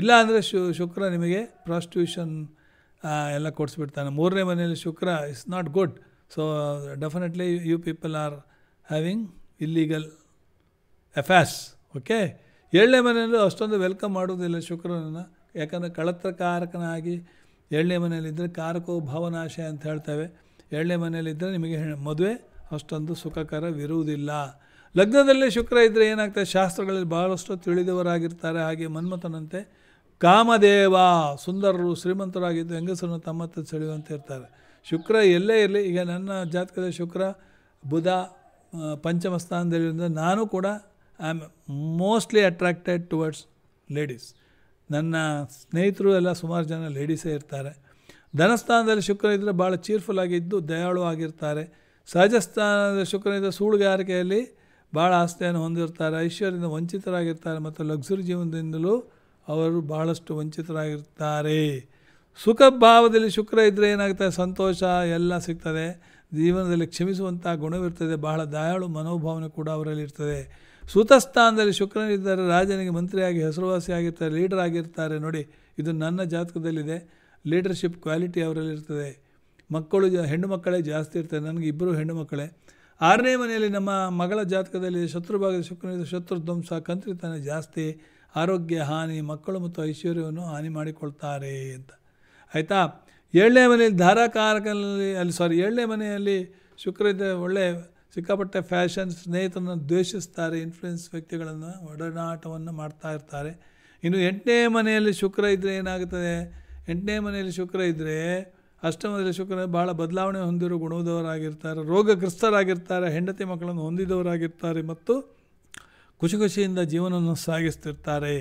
A: ಇಲ್ಲ ಅಂದರೆ ಶು ಶುಕ್ರ ನಿಮಗೆ ಪ್ರಾಸ್ಟ್ಯೂಷನ್ ಎಲ್ಲ ಕೊಡಿಸ್ಬಿಡ್ತಾನೆ ಮೂರನೇ ಮನೆಯಲ್ಲಿ Shukra is not good so definitely you people are having illegal affairs okay ಏಳನೇ ಮನೆಯಲ್ಲೂ ಅಷ್ಟೊಂದು ವೆಲ್ಕಮ್ ಮಾಡೋದಿಲ್ಲ ಶುಕ್ರನನ್ನು ಯಾಕಂದರೆ ಕಳತ್ರಕಾರಕನಾಗಿ ಏಳನೇ ಮನೆಯಲ್ಲಿದ್ದರೆ ಕಾರಕೋ ಭಾವನಾಶ ಅಂತ ಹೇಳ್ತೇವೆ ಏಳನೇ ಮನೆಯಲ್ಲಿದ್ದರೆ ನಿಮಗೆ ಮದುವೆ ಅಷ್ಟೊಂದು ಸುಖಕರವಿರುವುದಿಲ್ಲ ಲಗ್ನದಲ್ಲೇ ಶುಕ್ರ ಇದ್ದರೆ ಏನಾಗ್ತದೆ ಶಾಸ್ತ್ರಗಳಲ್ಲಿ ಬಹಳಷ್ಟು ತಿಳಿದವರಾಗಿರ್ತಾರೆ ಹಾಗೆ ಮನ್ಮಥನಂತೆ ಕಾಮದೇವ ಸುಂದರರು ಶ್ರೀಮಂತರಾಗಿದ್ದು ಹೆಂಗಸರನ್ನು ತಮ್ಮತ್ತ ಸೆಳೆಯುವಂತ ಇರ್ತಾರೆ ಶುಕ್ರ ಎಲ್ಲೇ ಇರಲಿ ಈಗ ನನ್ನ ಜಾತಕದ ಶುಕ್ರ ಬುಧ ಪಂಚಮ ಸ್ಥಾನದಲ್ಲಿರೋದ್ರಿಂದ ನಾನು ಕೂಡ I am mostly attracted towards ladies ನನ್ನ ಸ್ನೇಹಿತರು ಎಲ್ಲ ಸುಮಾರು ಜನ ಲೇಡೀಸೇ ಇರ್ತಾರೆ ಧನಸ್ಥಾನದಲ್ಲಿ ಶುಕ್ರ ಇದ್ದರೆ ಭಾಳ ಚೀರ್ಫುಲ್ ಆಗಿದ್ದು ದಯಾಳು ಆಗಿರ್ತಾರೆ ಸಹಜ ಸ್ಥಾನದ ಶುಕ್ರ ಇದ್ದರೆ ಸೂಳುಗಾರಿಕೆಯಲ್ಲಿ ಭಾಳ ಆಸ್ತಿಯನ್ನು ಹೊಂದಿರ್ತಾರೆ ಐಶ್ವರ್ಯದಿಂದ ವಂಚಿತರಾಗಿರ್ತಾರೆ ಮತ್ತು ಲಕ್ಸುರಿ ಜೀವನದಿಂದಲೂ ಅವರು ಬಹಳಷ್ಟು ವಂಚಿತರಾಗಿರ್ತಾರೆ ಸುಖ ಭಾವದಲ್ಲಿ ಶುಕ್ರ ಇದ್ದರೆ ಏನಾಗುತ್ತೆ ಸಂತೋಷ ಎಲ್ಲ ಸಿಗ್ತದೆ ಜೀವನದಲ್ಲಿ ಕ್ಷಮಿಸುವಂಥ ಗುಣವಿರ್ತದೆ ಬಹಳ ದಯಾಳು ಮನೋಭಾವನೆ ಕೂಡ ಅವರಲ್ಲಿ ಸುತಸ್ಥಾನದಲ್ಲಿ ಶುಕ್ರನಿದ್ದಾರೆ ರಾಜನಿಗೆ ಮಂತ್ರಿಯಾಗಿ ಹೆಸರುವಾಸಿಯಾಗಿರ್ತಾರೆ ಲೀಡರ್ ಆಗಿರ್ತಾರೆ ನೋಡಿ ಇದು ನನ್ನ ಜಾತಕದಲ್ಲಿದೆ ಲೀಡರ್ಶಿಪ್ ಕ್ವಾಲಿಟಿ ಅವರಲ್ಲಿ ಇರ್ತದೆ ಮಕ್ಕಳು ಹೆಣ್ಣು ಮಕ್ಕಳೇ ಜಾಸ್ತಿ ಇರ್ತದೆ ನನಗೆ ಇಬ್ಬರು ಹೆಣ್ಣು ಮಕ್ಕಳೇ ಆರನೇ ಮನೆಯಲ್ಲಿ ನಮ್ಮ ಮಗಳ ಜಾತಕದಲ್ಲಿ ಶತ್ರು ಭಾಗದ ಶುಕ್ರನಿದ್ದ ಶತ್ರು ಧ್ವಂಸ ಕಂತ್ರಿತನ ಜಾಸ್ತಿ ಆರೋಗ್ಯ ಹಾನಿ ಮಕ್ಕಳು ಮತ್ತು ಐಶ್ವರ್ಯವನ್ನು ಹಾನಿ ಮಾಡಿಕೊಳ್ತಾರೆ ಅಂತ ಆಯಿತಾ ಏಳನೇ ಮನೆಯಲ್ಲಿ ಧಾರಾಕಾರಕನಲ್ಲಿ ಅಲ್ಲಿ ಸಾರಿ ಏಳನೇ ಮನೆಯಲ್ಲಿ ಶುಕ್ರ ಒಳ್ಳೆ ಸಿಕ್ಕಾಪಟ್ಟೆ ಫ್ಯಾಷನ್ ಸ್ನೇಹಿತರನ್ನು ದ್ವೇಷಿಸ್ತಾರೆ ಇನ್ಫ್ಲುಯೆನ್ಸ್ ವ್ಯಕ್ತಿಗಳನ್ನು ಒಡನಾಟವನ್ನು ಮಾಡ್ತಾ ಇರ್ತಾರೆ ಇನ್ನು ಎಂಟನೇ ಮನೆಯಲ್ಲಿ ಶುಕ್ರ ಇದ್ದರೆ ಏನಾಗುತ್ತದೆ ಎಂಟನೇ ಮನೆಯಲ್ಲಿ ಶುಕ್ರ ಇದ್ದರೆ ಅಷ್ಟಮದಲ್ಲಿ ಶುಕ್ರ ಭಾಳ ಬದಲಾವಣೆ ಹೊಂದಿರೋ ಗುಣದವರಾಗಿರ್ತಾರೆ ರೋಗಗ್ರಸ್ತರಾಗಿರ್ತಾರೆ ಹೆಂಡತಿ ಮಕ್ಕಳನ್ನು ಹೊಂದಿದವರಾಗಿರ್ತಾರೆ ಮತ್ತು ಖುಷಿ ಖುಷಿಯಿಂದ ಜೀವನವನ್ನು ಸಾಗಿಸ್ತಿರ್ತಾರೆ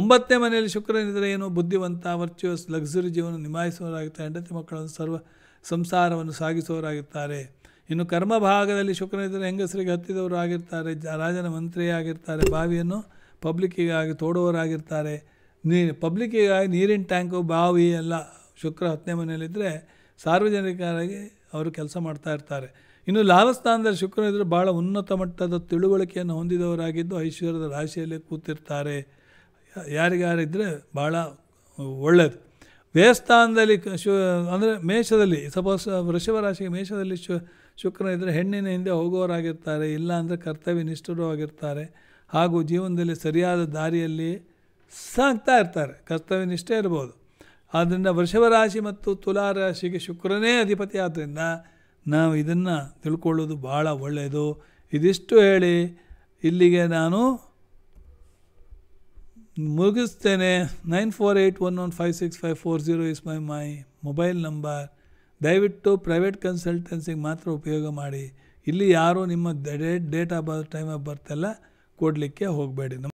A: ಒಂಬತ್ತನೇ ಮನೆಯಲ್ಲಿ ಶುಕ್ರನಿದ್ರೆ ಏನು ಬುದ್ಧಿವಂತ ವರ್ಚುವಸ್ ಲಕ್ಸುರಿ ಜೀವನ ನಿಭಾಯಿಸುವವರಾಗುತ್ತಾರೆ ಹೆಂಡತಿ ಮಕ್ಕಳನ್ನು ಸರ್ವ ಸಂಸಾರವನ್ನು ಸಾಗಿಸುವವರಾಗಿರ್ತಾರೆ ಇನ್ನು ಕರ್ಮ ಭಾಗದಲ್ಲಿ ಶುಕ್ರನಿದ್ರೆ ಹೆಂಗಸರಿಗೆ ಹತ್ತಿದವರು ಆಗಿರ್ತಾರೆ ರಾಜನ ಮಂತ್ರಿಯಾಗಿರ್ತಾರೆ ಬಾವಿಯನ್ನು ಪಬ್ಲಿಕ್ಕಿಗಾಗಿ ತೋಡುವವರಾಗಿರ್ತಾರೆ ನೀ ಪಬ್ಲಿಕ್ಕಿಗಾಗಿ ನೀರಿನ ಟ್ಯಾಂಕು ಬಾವಿ ಎಲ್ಲ ಶುಕ್ರ ಹತ್ತನೇ ಮನೆಯಲ್ಲಿದ್ದರೆ ಸಾರ್ವಜನಿಕರಾಗಿ ಅವರು ಕೆಲಸ ಮಾಡ್ತಾ ಇರ್ತಾರೆ ಇನ್ನು ಲಾಭಸ್ಥಾನದಲ್ಲಿ ಶುಕ್ರನ ಇದ್ದರೆ ಭಾಳ ಉನ್ನತ ಮಟ್ಟದ ತಿಳುವಳಿಕೆಯನ್ನು ಹೊಂದಿದವರಾಗಿದ್ದು ಐಶ್ವರ್ಯದ ರಾಶಿಯಲ್ಲಿ ಕೂತಿರ್ತಾರೆ ಯಾರಿಗಾರಿದ್ದರೆ ಭಾಳ ಒಳ್ಳೆಯದು ವ್ಯಯಸ್ಥಾನದಲ್ಲಿ ಶು ಅಂದರೆ ಮೇಷದಲ್ಲಿ ಸಪೋಸ್ ವೃಷಭ ರಾಶಿಗೆ ಮೇಷದಲ್ಲಿ ಶು ಶುಕ್ರ ಇದ್ದರೆ ಹೆಣ್ಣಿನ ಹಿಂದೆ ಹೋಗುವವರಾಗಿರ್ತಾರೆ ಇಲ್ಲ ಅಂದರೆ ಕರ್ತವ್ಯ ನಿಷ್ಠರವಾಗಿರ್ತಾರೆ ಆಗಿರ್ತಾರೆ ಹಾಗೂ ಜೀವನದಲ್ಲಿ ಸರಿಯಾದ ದಾರಿಯಲ್ಲಿ ಸಾಗ್ತಾ ಇರ್ತಾರೆ ಕರ್ತವ್ಯ ನಿಷ್ಠೆ ಇರ್ಬೋದು ಆದ್ದರಿಂದ ವೃಷಭ ರಾಶಿ ಮತ್ತು ತುಲಾ ರಾಶಿಗೆ ಶುಕ್ರನೇ ಅಧಿಪತಿ ಆದ್ದರಿಂದ ನಾವು ಇದನ್ನು ತಿಳ್ಕೊಳ್ಳೋದು ಭಾಳ ಒಳ್ಳೆಯದು ಇದಿಷ್ಟು ಹೇಳಿ ಇಲ್ಲಿಗೆ ನಾನು ಮುಗಿಸ್ತೇನೆ nine four eight one one five six five four zero is my my mobile number ದಯವಿಟ್ಟು ಪ್ರೈವೇಟ್ ಕನ್ಸಲ್ಟೆನ್ಸಿಗೆ ಮಾತ್ರ ಉಪಯೋಗ ಮಾಡಿ ಇಲ್ಲಿ ಯಾರೂ ನಿಮ್ಮ date of birth time of ಬರ್ತಲ್ಲ ಕೊಡಲಿಕ್ಕೆ ಹೋಗಬೇಡಿ ನಮ್ಮ